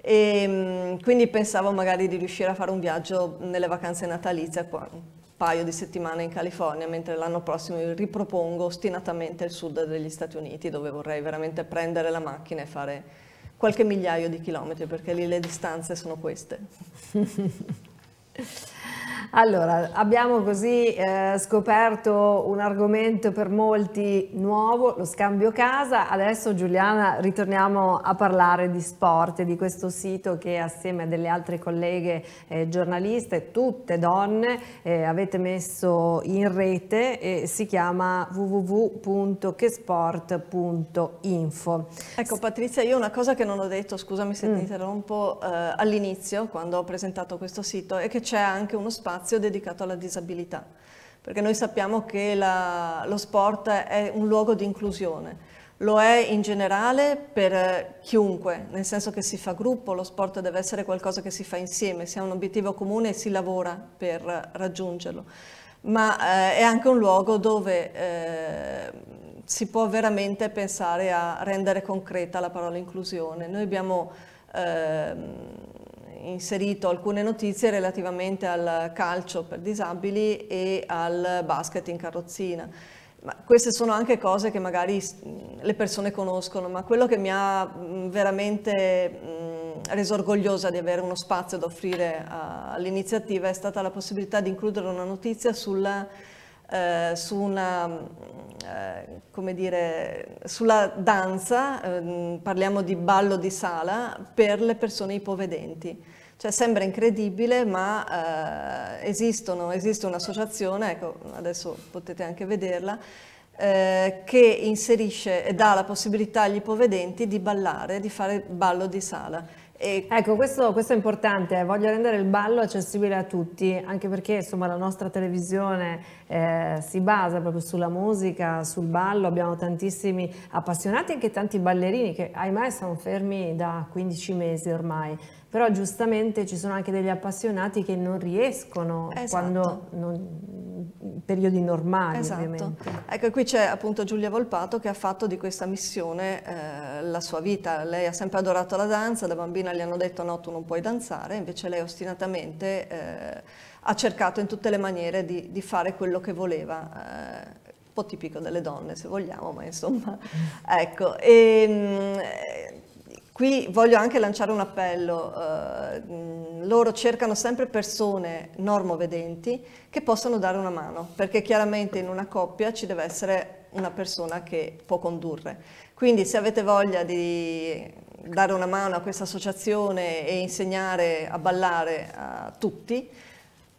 E, ehm, quindi pensavo magari di riuscire a fare un viaggio nelle vacanze natalizie, qua, un paio di settimane in California, mentre l'anno prossimo ripropongo ostinatamente il sud degli Stati Uniti dove vorrei veramente prendere la macchina e fare qualche migliaio di chilometri, perché lì le distanze sono queste. [LAUGHS] Allora, abbiamo così eh, scoperto un argomento per molti nuovo, lo scambio casa. Adesso Giuliana ritorniamo a parlare di sport, di questo sito che assieme a delle altre colleghe eh, giornaliste, tutte donne, eh, avete messo in rete e si chiama www.chesport.info. Ecco Patrizia, io una cosa che non ho detto, scusami se mm. ti interrompo, eh, all'inizio quando ho presentato questo sito è che c'è anche uno spazio spazio dedicato alla disabilità, perché noi sappiamo che la, lo sport è un luogo di inclusione. Lo è in generale per chiunque, nel senso che si fa gruppo, lo sport deve essere qualcosa che si fa insieme, si ha un obiettivo comune e si lavora per raggiungerlo, ma eh, è anche un luogo dove eh, si può veramente pensare a rendere concreta la parola inclusione. Noi abbiamo... Eh, inserito alcune notizie relativamente al calcio per disabili e al basket in carrozzina. Ma queste sono anche cose che magari le persone conoscono, ma quello che mi ha mm, veramente mm, reso orgogliosa di avere uno spazio da offrire all'iniziativa è stata la possibilità di includere una notizia sulla, eh, su una, mm, eh, dire, sulla danza, eh, parliamo di ballo di sala, per le persone ipovedenti cioè sembra incredibile, ma eh, esistono, esiste un'associazione, ecco, adesso potete anche vederla, eh, che inserisce e dà la possibilità agli ipovedenti di ballare, di fare ballo di sala. E ecco, questo, questo, è importante, eh. voglio rendere il ballo accessibile a tutti, anche perché insomma, la nostra televisione eh, si basa proprio sulla musica, sul ballo, abbiamo tantissimi appassionati, anche tanti ballerini che ahimè sono fermi da 15 mesi ormai, però giustamente ci sono anche degli appassionati che non riescono esatto. quando non, periodi normali esatto. ovviamente. Ecco qui c'è appunto Giulia Volpato che ha fatto di questa missione eh, la sua vita, lei ha sempre adorato la danza, da bambina gli hanno detto no tu non puoi danzare, invece lei ostinatamente eh, ha cercato in tutte le maniere di, di fare quello che voleva, eh, un po' tipico delle donne se vogliamo, ma insomma, mm. ecco. E, ehm, Qui voglio anche lanciare un appello, uh, loro cercano sempre persone normovedenti che possano dare una mano, perché chiaramente in una coppia ci deve essere una persona che può condurre. Quindi se avete voglia di dare una mano a questa associazione e insegnare a ballare a tutti,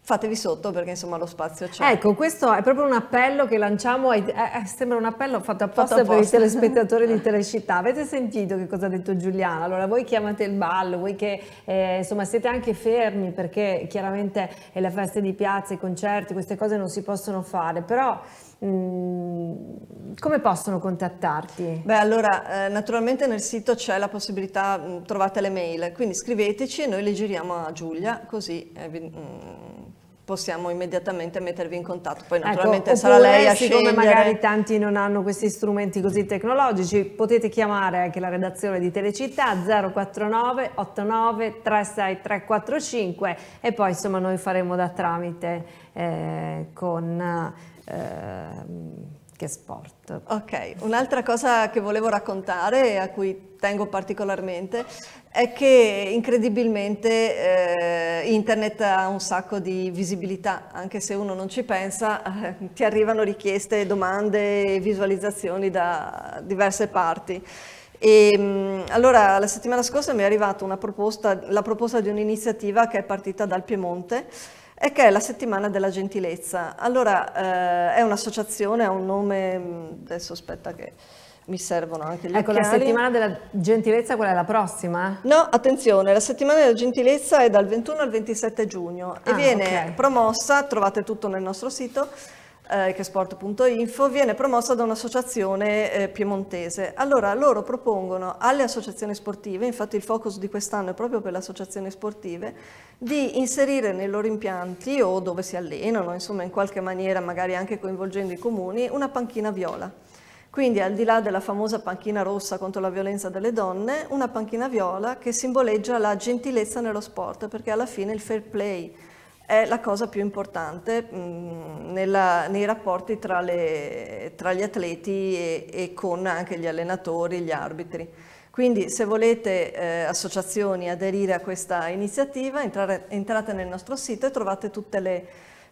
fatevi sotto perché insomma lo spazio c'è. Ecco, questo è proprio un appello che lanciamo, ai, eh, eh sembra un appello fatto apposta, fatto apposta. per i telespettatori di [LAUGHS] Telecittà. Avete sentito che cosa ha detto Giuliana? Allora, voi chiamate il ballo, voi che eh, insomma siete anche fermi perché chiaramente è la festa di piazza, i concerti, queste cose non si possono fare, però... Mm, come possono contattarti? Beh, allora, eh, naturalmente nel sito c'è la possibilità, mh, mm, trovate le mail, quindi scriveteci e noi le giriamo a Giulia, così eh, vi, mh, mm, possiamo immediatamente mettervi in contatto. Poi ecco, naturalmente ecco, sarà lei a scegliere. Siccome magari tanti non hanno questi strumenti così tecnologici, potete chiamare anche la redazione di Telecittà 049 89 36 345 e poi insomma noi faremo da tramite eh, con... Eh, che sport. Ok, un'altra cosa che volevo raccontare e a cui tengo particolarmente è che incredibilmente eh, internet ha un sacco di visibilità, anche se uno non ci pensa, eh, ti arrivano richieste, domande e visualizzazioni da diverse parti. E, mm, allora la settimana scorsa mi è arrivata proposta, la proposta di un'iniziativa che è partita dal Piemonte e che è la settimana della gentilezza. Allora eh, è un'associazione, ha un nome, mm, adesso aspetta che mi servono anche gli ecco, occhiali. Ecco, la settimana della gentilezza qual è la prossima? No, attenzione, la settimana della gentilezza è dal 21 al 27 giugno ah, e viene okay. promossa, trovate tutto nel nostro sito, eh, che sport.info viene promossa da un'associazione eh, piemontese. Allora loro propongono alle associazioni sportive, infatti il focus di quest'anno è proprio per le associazioni sportive, di inserire nei loro impianti o dove si allenano, insomma in qualche maniera magari anche coinvolgendo i comuni, una panchina viola. Quindi al di là della famosa panchina rossa contro la violenza delle donne, una panchina viola che simboleggia la gentilezza nello sport, perché alla fine il fair play è la cosa più importante mm, nella, nei rapporti tra, le, tra gli atleti e, e, con anche gli allenatori, gli arbitri. Quindi se volete eh, associazioni aderire a questa iniziativa entrare, entrate nel nostro sito e trovate tutti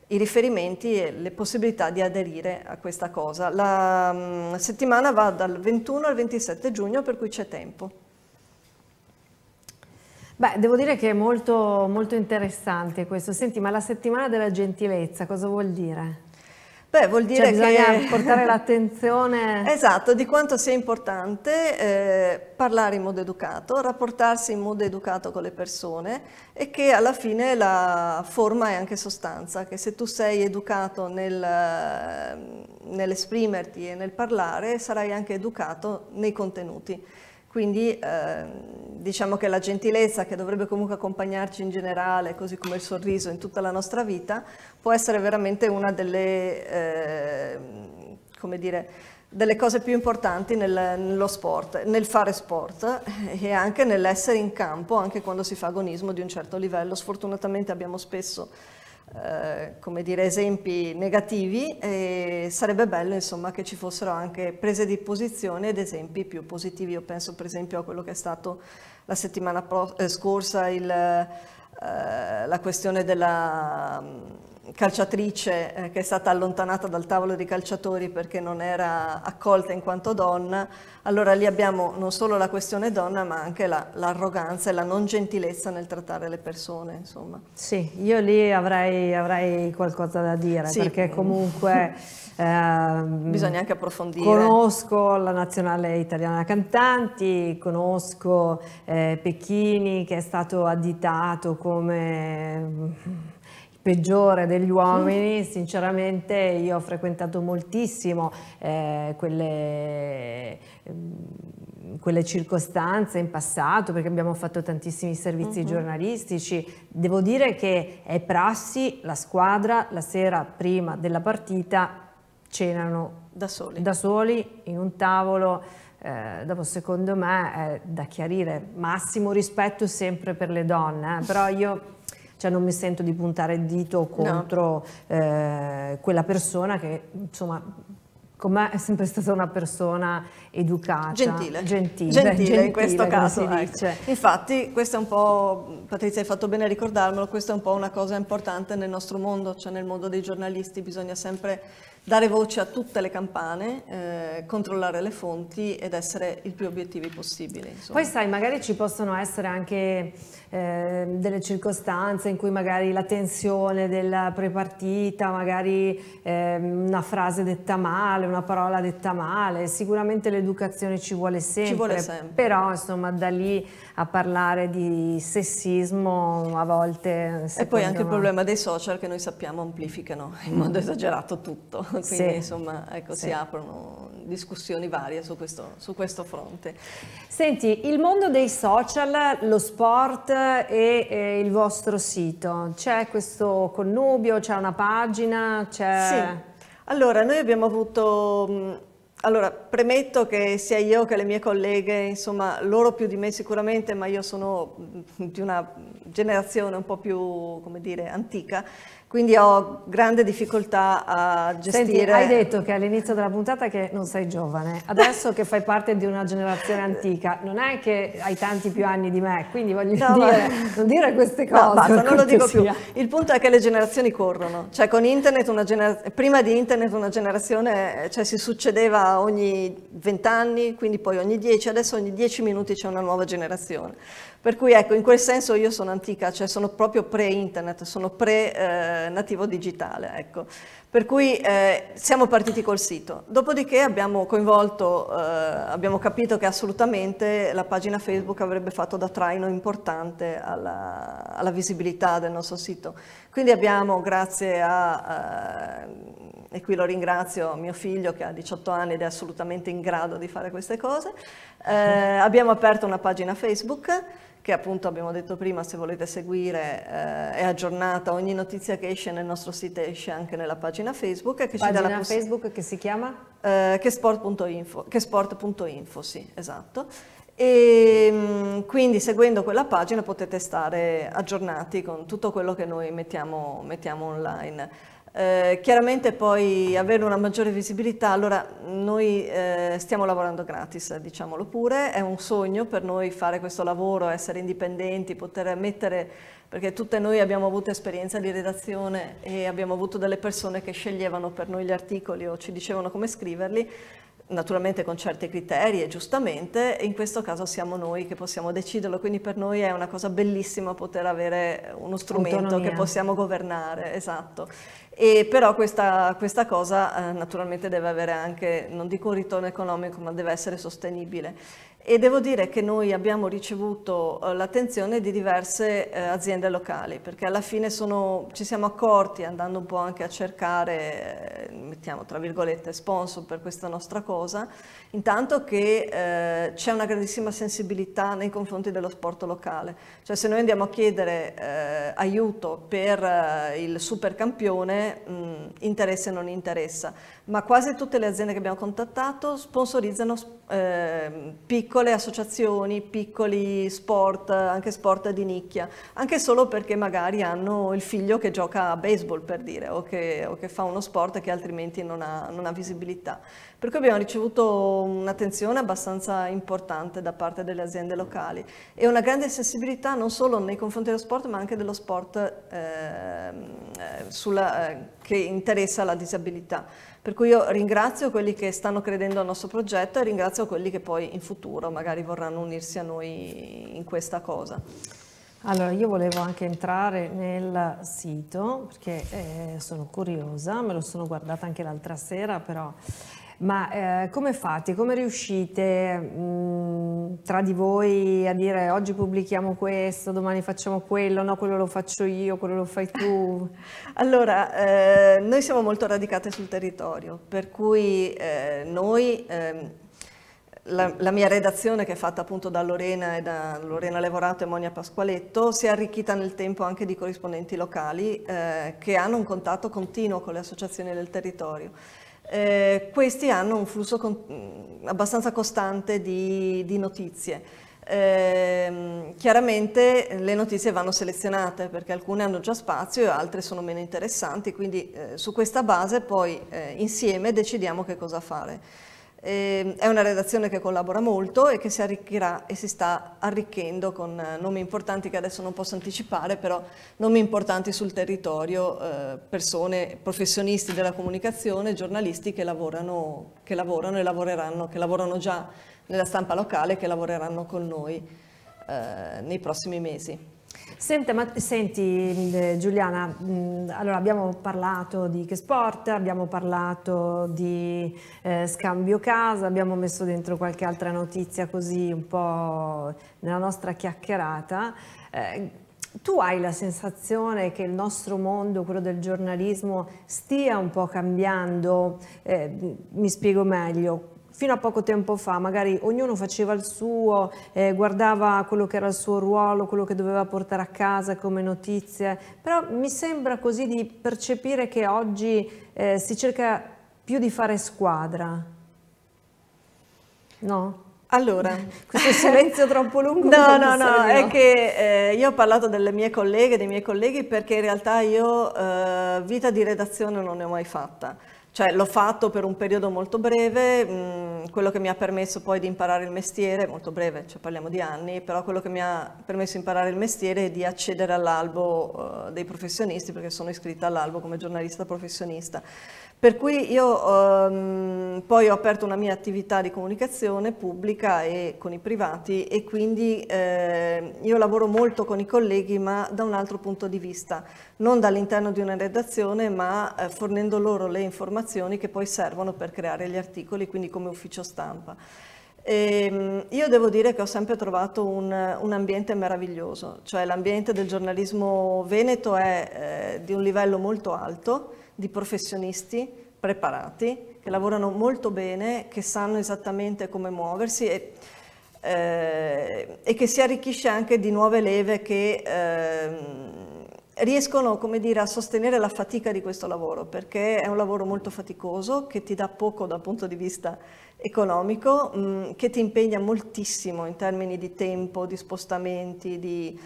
i riferimenti e le possibilità di aderire a questa cosa. La mh, mm, settimana va dal 21 al 27 giugno per cui c'è tempo. Beh, devo dire che è molto, molto interessante questo. Senti, ma la settimana della gentilezza cosa vuol dire? Beh, vuol dire cioè, bisogna che... portare [LAUGHS] l'attenzione... Esatto, di quanto sia importante eh, parlare in modo educato, rapportarsi in modo educato con le persone e che alla fine la forma è anche sostanza, che se tu sei educato nel, nell'esprimerti e nel parlare, sarai anche educato nei contenuti. Quindi eh, diciamo che la gentilezza che dovrebbe comunque accompagnarci in generale, così come il sorriso in tutta la nostra vita, può essere veramente una delle, eh, dire, delle cose più importanti nel, nello sport, nel fare sport [LAUGHS] e anche nell'essere in campo, anche quando si fa agonismo di un certo livello. Sfortunatamente abbiamo spesso eh, come dire, esempi negativi e sarebbe bello insomma, che ci fossero anche prese di posizione ed esempi più positivi. Io penso per esempio a quello che è stato la settimana eh, scorsa il, eh, la questione della calciatrice eh, che è stata allontanata dal tavolo dei calciatori perché non era accolta in quanto donna, allora lì abbiamo non solo la questione donna ma anche l'arroganza la, e la non gentilezza nel trattare le persone. Insomma. Sì, io lì avrei, avrei qualcosa da dire sì. perché comunque... [LAUGHS] eh, Bisogna anche approfondire. Conosco la nazionale italiana cantanti, conosco eh, Pechini che è stato additato come peggiore degli mm. uomini, sinceramente io ho frequentato moltissimo eh, quelle, mm, quelle, circostanze in passato perché abbiamo fatto tantissimi servizi uh mm-hmm. -huh. giornalistici, devo dire che è prassi la squadra la sera prima della partita cenano da soli, da soli in un tavolo. Eh, dopo secondo me è eh, da chiarire massimo rispetto sempre per le donne, eh, però io cioè non mi sento di puntare il dito contro no. eh, quella persona che insomma con me è sempre stata una persona educata, gentile, gentile, gentile, gentile in questo caso. Ecco. Infatti, questo è un po', Patrizia hai fatto bene a ricordarmelo, questa è un po' una cosa importante nel nostro mondo, cioè nel mondo dei giornalisti bisogna sempre dare voce a tutte le campane, eh, controllare le fonti ed essere il più obiettivi possibile. Insomma. Poi sai, magari ci possono essere anche Ehm, delle circostanze in cui magari la tensione della prepartita, magari eh, una frase detta male, una parola detta male, sicuramente l'educazione ci vuole sempre, ci vuole sempre. però insomma da lì a parlare di sessismo a volte... E poi anche me... il problema dei social che noi sappiamo amplificano in mm. modo esagerato tutto, [LAUGHS] quindi sì. insomma ecco, sì. si aprono discussioni varie su questo, su questo fronte. Senti, il mondo dei social, lo sport, e eh, il vostro sito. C'è questo connubio, c'è una pagina? Sì. Allora, noi abbiamo avuto... Mm, allora, premetto che sia io che le mie colleghe, insomma, loro più di me sicuramente, ma io sono mm, di una generazione un po' più, come dire, antica, quindi ho grande difficoltà a gestire. Senti, hai detto che all'inizio della puntata che non sei giovane, adesso che fai parte di una generazione eh, antica, non è che hai tanti più anni di me, quindi voglio no, dire, non dire queste cose. No, basta, non lo dico più. Il punto è che le generazioni corrono, cioè con internet, una prima di internet una generazione cioè, si succedeva ogni 20 anni, quindi poi ogni 10, adesso ogni 10 minuti c'è una nuova generazione. Per cui ecco, in quel senso io sono antica, cioè sono proprio pre-internet, sono pre-nativo eh, digitale. Ecco. Per cui eh, siamo partiti col sito. Dopodiché abbiamo coinvolto, eh, abbiamo capito che assolutamente la pagina Facebook avrebbe fatto da traino importante alla, alla visibilità del nostro sito. Quindi abbiamo, grazie a, eh, e qui lo ringrazio, mio figlio che ha 18 anni ed è assolutamente in grado di fare queste cose, eh, abbiamo aperto una pagina Facebook che appunto abbiamo detto prima, se volete seguire, eh, è aggiornata, ogni notizia che esce nel nostro sito esce anche nella pagina Facebook. Che pagina ci dà la Facebook che si chiama? Eh, chesport.info, chesport.info, sì, esatto. E mm, quindi seguendo quella pagina potete stare aggiornati con tutto quello che noi mettiamo, mettiamo online. Eh, chiaramente poi avere una maggiore visibilità, allora noi eh, stiamo lavorando gratis, diciamolo pure, è un sogno per noi fare questo lavoro, essere indipendenti, poter mettere, perché tutte noi abbiamo avuto esperienza di redazione e abbiamo avuto delle persone che sceglievano per noi gli articoli o ci dicevano come scriverli, naturalmente con certi criteri e giustamente, in questo caso siamo noi che possiamo deciderlo, quindi per noi è una cosa bellissima poter avere uno strumento Autonomia. che possiamo governare, esatto. E però questa, questa cosa eh, naturalmente deve avere anche, non dico un ritorno economico, ma deve essere sostenibile e devo dire che noi abbiamo ricevuto eh, l'attenzione di diverse eh, aziende locali perché alla fine sono, ci siamo accorti andando un po' anche a cercare, eh, mettiamo tra virgolette, sponsor per questa nostra cosa, intanto che eh, c'è una grandissima sensibilità nei confronti dello sport locale, cioè se noi andiamo a chiedere eh, aiuto per eh, il supercampione mh, mm, interessa e non interessa, ma quasi tutte le aziende che abbiamo contattato sponsorizzano eh, piccole associazioni, piccoli sport, anche sport di nicchia, anche solo perché magari hanno il figlio che gioca a baseball per dire o che, o che fa uno sport che altrimenti non ha, non ha visibilità. Per cui abbiamo ricevuto un'attenzione abbastanza importante da parte delle aziende locali e una grande sensibilità non solo nei confronti dello sport ma anche dello sport ehm, eh, sulla, eh, che interessa la disabilità. Per cui io ringrazio quelli che stanno credendo al nostro progetto e ringrazio quelli che poi in futuro magari vorranno unirsi a noi in questa cosa. Allora, io volevo anche entrare nel sito perché eh, sono curiosa, me lo sono guardata anche l'altra sera, però ma eh, come fate? Come riuscite mh, mm, tra di voi a dire oggi pubblichiamo questo, domani facciamo quello, no quello lo faccio io, quello lo fai tu? [LAUGHS] allora, eh, noi siamo molto radicate sul territorio, per cui eh, noi... Ehm, la, la, mia redazione che è fatta appunto da Lorena e da Lorena Levorato e Monia Pasqualetto si è arricchita nel tempo anche di corrispondenti locali eh, che hanno un contatto continuo con le associazioni del territorio eh, questi hanno un flusso con, mm, abbastanza costante di, di notizie. Eh, chiaramente le notizie vanno selezionate perché alcune hanno già spazio e altre sono meno interessanti, quindi eh, su questa base poi eh, insieme decidiamo che cosa fare. Eh, è una redazione che collabora molto e che si arricchirà e si sta arricchendo con eh, nomi importanti che adesso non posso anticipare, però nomi importanti sul territorio, eh, persone, professionisti della comunicazione, giornalisti che lavorano, che lavorano e lavoreranno, che lavorano già nella stampa locale e che lavoreranno con noi eh, nei prossimi mesi. Senti, ma, senti eh, Giuliana, mh, mm, allora abbiamo parlato di che sport, abbiamo parlato di eh, scambio casa, abbiamo messo dentro qualche altra notizia così un po' nella nostra chiacchierata. Eh, tu hai la sensazione che il nostro mondo, quello del giornalismo, stia un po' cambiando? Eh, mi spiego meglio fino a poco tempo fa magari ognuno faceva il suo, eh, guardava quello che era il suo ruolo, quello che doveva portare a casa come notizie, però mi sembra così di percepire che oggi eh, si cerca più di fare squadra, no? Allora, [LAUGHS] questo silenzio troppo lungo. [LAUGHS] No, no, no, no, è che eh, io ho parlato delle mie colleghe, dei miei colleghi, perché in realtà io eh, vita di redazione non ne ho mai fatta. Cioè, l'ho fatto per un periodo molto breve, mh, mm, quello che mi ha permesso poi di imparare il mestiere, molto breve, cioè parliamo di anni, però quello che mi ha permesso di imparare il mestiere è di accedere all'albo uh, dei professionisti, perché sono iscritta all'albo come giornalista professionista. Per cui io ehm, poi ho aperto una mia attività di comunicazione pubblica e con i privati e quindi eh, io lavoro molto con i colleghi ma da un altro punto di vista, non dall'interno di una redazione ma eh, fornendo loro le informazioni che poi servono per creare gli articoli, quindi come ufficio stampa. E ehm, io devo dire che ho sempre trovato un, un ambiente meraviglioso, cioè l'ambiente del giornalismo veneto è eh, di un livello molto alto, di professionisti preparati, che lavorano molto bene, che sanno esattamente come muoversi e, eh, e che si arricchisce anche di nuove leve che eh, riescono dire, a sostenere la fatica di questo lavoro, perché è un lavoro molto faticoso, che ti dà poco dal punto di vista economico, mh, che ti impegna moltissimo in termini di tempo, di spostamenti, di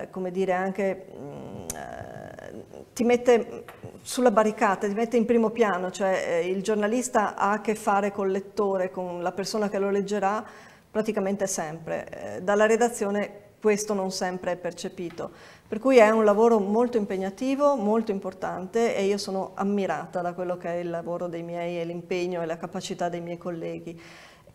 eh, come dire, anche mm, eh, ti mette sulla barricata, ti mette in primo piano, cioè eh, il giornalista ha a che fare col lettore, con la persona che lo leggerà praticamente sempre. dalla redazione questo non sempre è percepito. Per cui è un lavoro molto impegnativo, molto importante e io sono ammirata da quello che è il lavoro dei miei e l'impegno e la capacità dei miei colleghi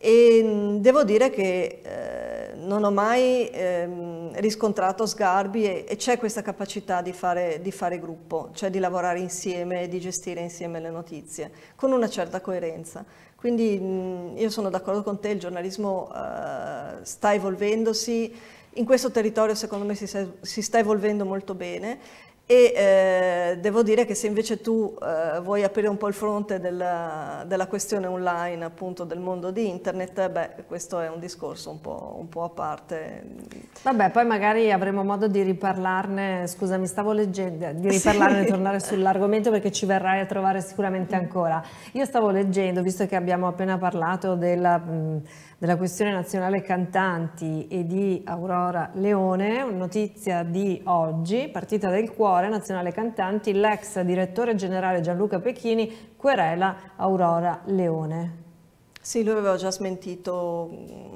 e mm, devo dire che eh, non ho mai ehm, riscontrato sgarbi e, e c'è questa capacità di fare, di fare, gruppo, cioè di lavorare insieme e di gestire insieme le notizie con una certa coerenza. Quindi mh, mm, io sono d'accordo con te, il giornalismo eh, sta evolvendosi, in questo territorio secondo me si si sta evolvendo molto bene e eh, devo dire che se invece tu eh, vuoi aprire un po' il fronte della, della, questione online appunto del mondo di internet, beh questo è un discorso un po', un po', a parte. Vabbè poi magari avremo modo di riparlarne, scusami, stavo leggendo, di riparlarne sì. e tornare sull'argomento perché ci verrai a trovare sicuramente ancora. Io stavo leggendo, visto che abbiamo appena parlato della... della questione nazionale cantanti e di Aurora Leone, notizia di oggi, partita del cuore Cuore, Nazionale Cantanti, l'ex direttore generale Gianluca Pechini querela Aurora Leone. Sì, lui aveva già smentito,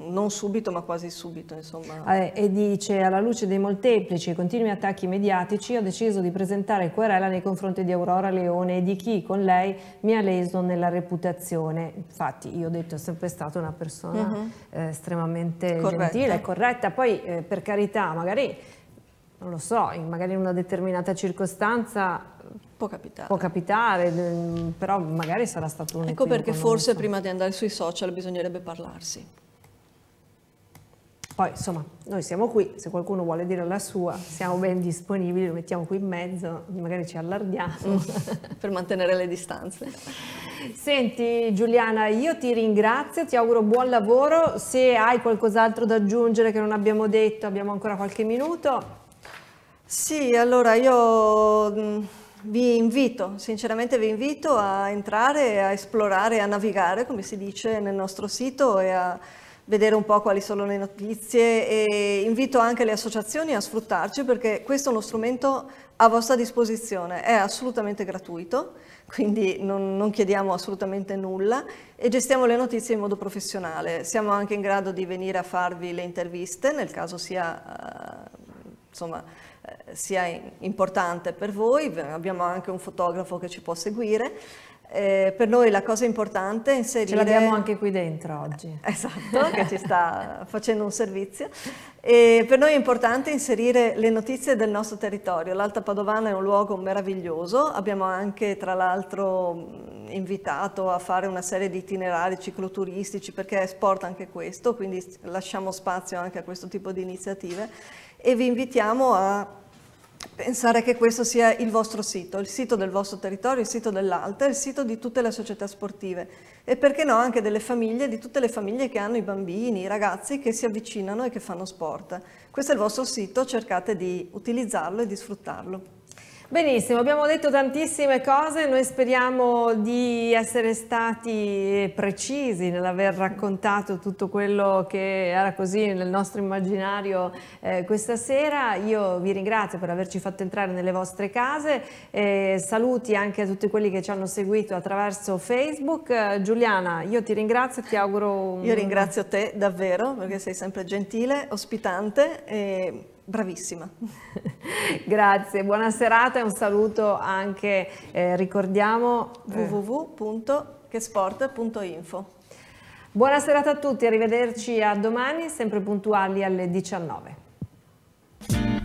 non subito ma quasi subito insomma. Eh, e dice, alla luce dei molteplici e continui attacchi mediatici ho deciso di presentare querela nei confronti di Aurora Leone e di chi con lei mi ha leso nella reputazione. Infatti io ho detto è sempre stata una persona uh mm-hmm. -huh. eh, estremamente corretta. gentile, corretta, poi eh, per carità magari non lo so, magari in una determinata circostanza può capitare, può capitare mm, però magari sarà stato un... Ecco perché forse so. prima di andare sui social bisognerebbe parlarsi. Poi insomma, noi siamo qui, se qualcuno vuole dire la sua, siamo ben disponibili, lo mettiamo qui in mezzo, magari ci allarghiamo. Mm. [LAUGHS] per mantenere le distanze. Senti Giuliana, io ti ringrazio, ti auguro buon lavoro, se hai qualcos'altro da aggiungere che non abbiamo detto, abbiamo ancora qualche minuto, sì, allora io mm, vi invito, sinceramente vi invito a entrare, a esplorare, a navigare, come si dice nel nostro sito e a vedere un po' quali sono le notizie e invito anche le associazioni a sfruttarci perché questo è uno strumento a vostra disposizione, è assolutamente gratuito, quindi non, non chiediamo assolutamente nulla e gestiamo le notizie in modo professionale. Siamo anche in grado di venire a farvi le interviste nel caso sia... Uh, insomma, eh, sia importante per voi, abbiamo anche un fotografo che ci può seguire. Eh, per noi la cosa importante è inserire... Ce l'abbiamo anche qui dentro oggi. [LAUGHS] Esatto, che ci sta facendo un servizio. E per noi è importante inserire le notizie del nostro territorio. L'Alta Padovana è un luogo meraviglioso, abbiamo anche tra l'altro invitato a fare una serie di itinerari cicloturistici perché è sport anche questo, quindi lasciamo spazio anche a questo tipo di iniziative e vi invitiamo a pensare che questo sia il vostro sito, il sito del vostro territorio, il sito dell'Alta, il sito di tutte le società sportive e perché no anche delle famiglie, di tutte le famiglie che hanno i bambini, i ragazzi che si avvicinano e che fanno sport. Questo è il vostro sito, cercate di utilizzarlo e di sfruttarlo. Benissimo, abbiamo detto tantissime cose, noi speriamo di essere stati precisi nell'aver raccontato tutto quello che era così nel nostro immaginario eh, questa sera. Io vi ringrazio per averci fatto entrare nelle vostre case, eh, saluti anche a tutti quelli che ci hanno seguito attraverso Facebook. Giuliana, io ti ringrazio e ti auguro... Un... Io ringrazio te davvero perché sei sempre gentile, ospitante. E bravissima. [LAUGHS] Grazie, buona serata e un saluto anche, eh, ricordiamo, eh, www.chesport.info. Buona serata a tutti, arrivederci a domani, sempre puntuali alle 19.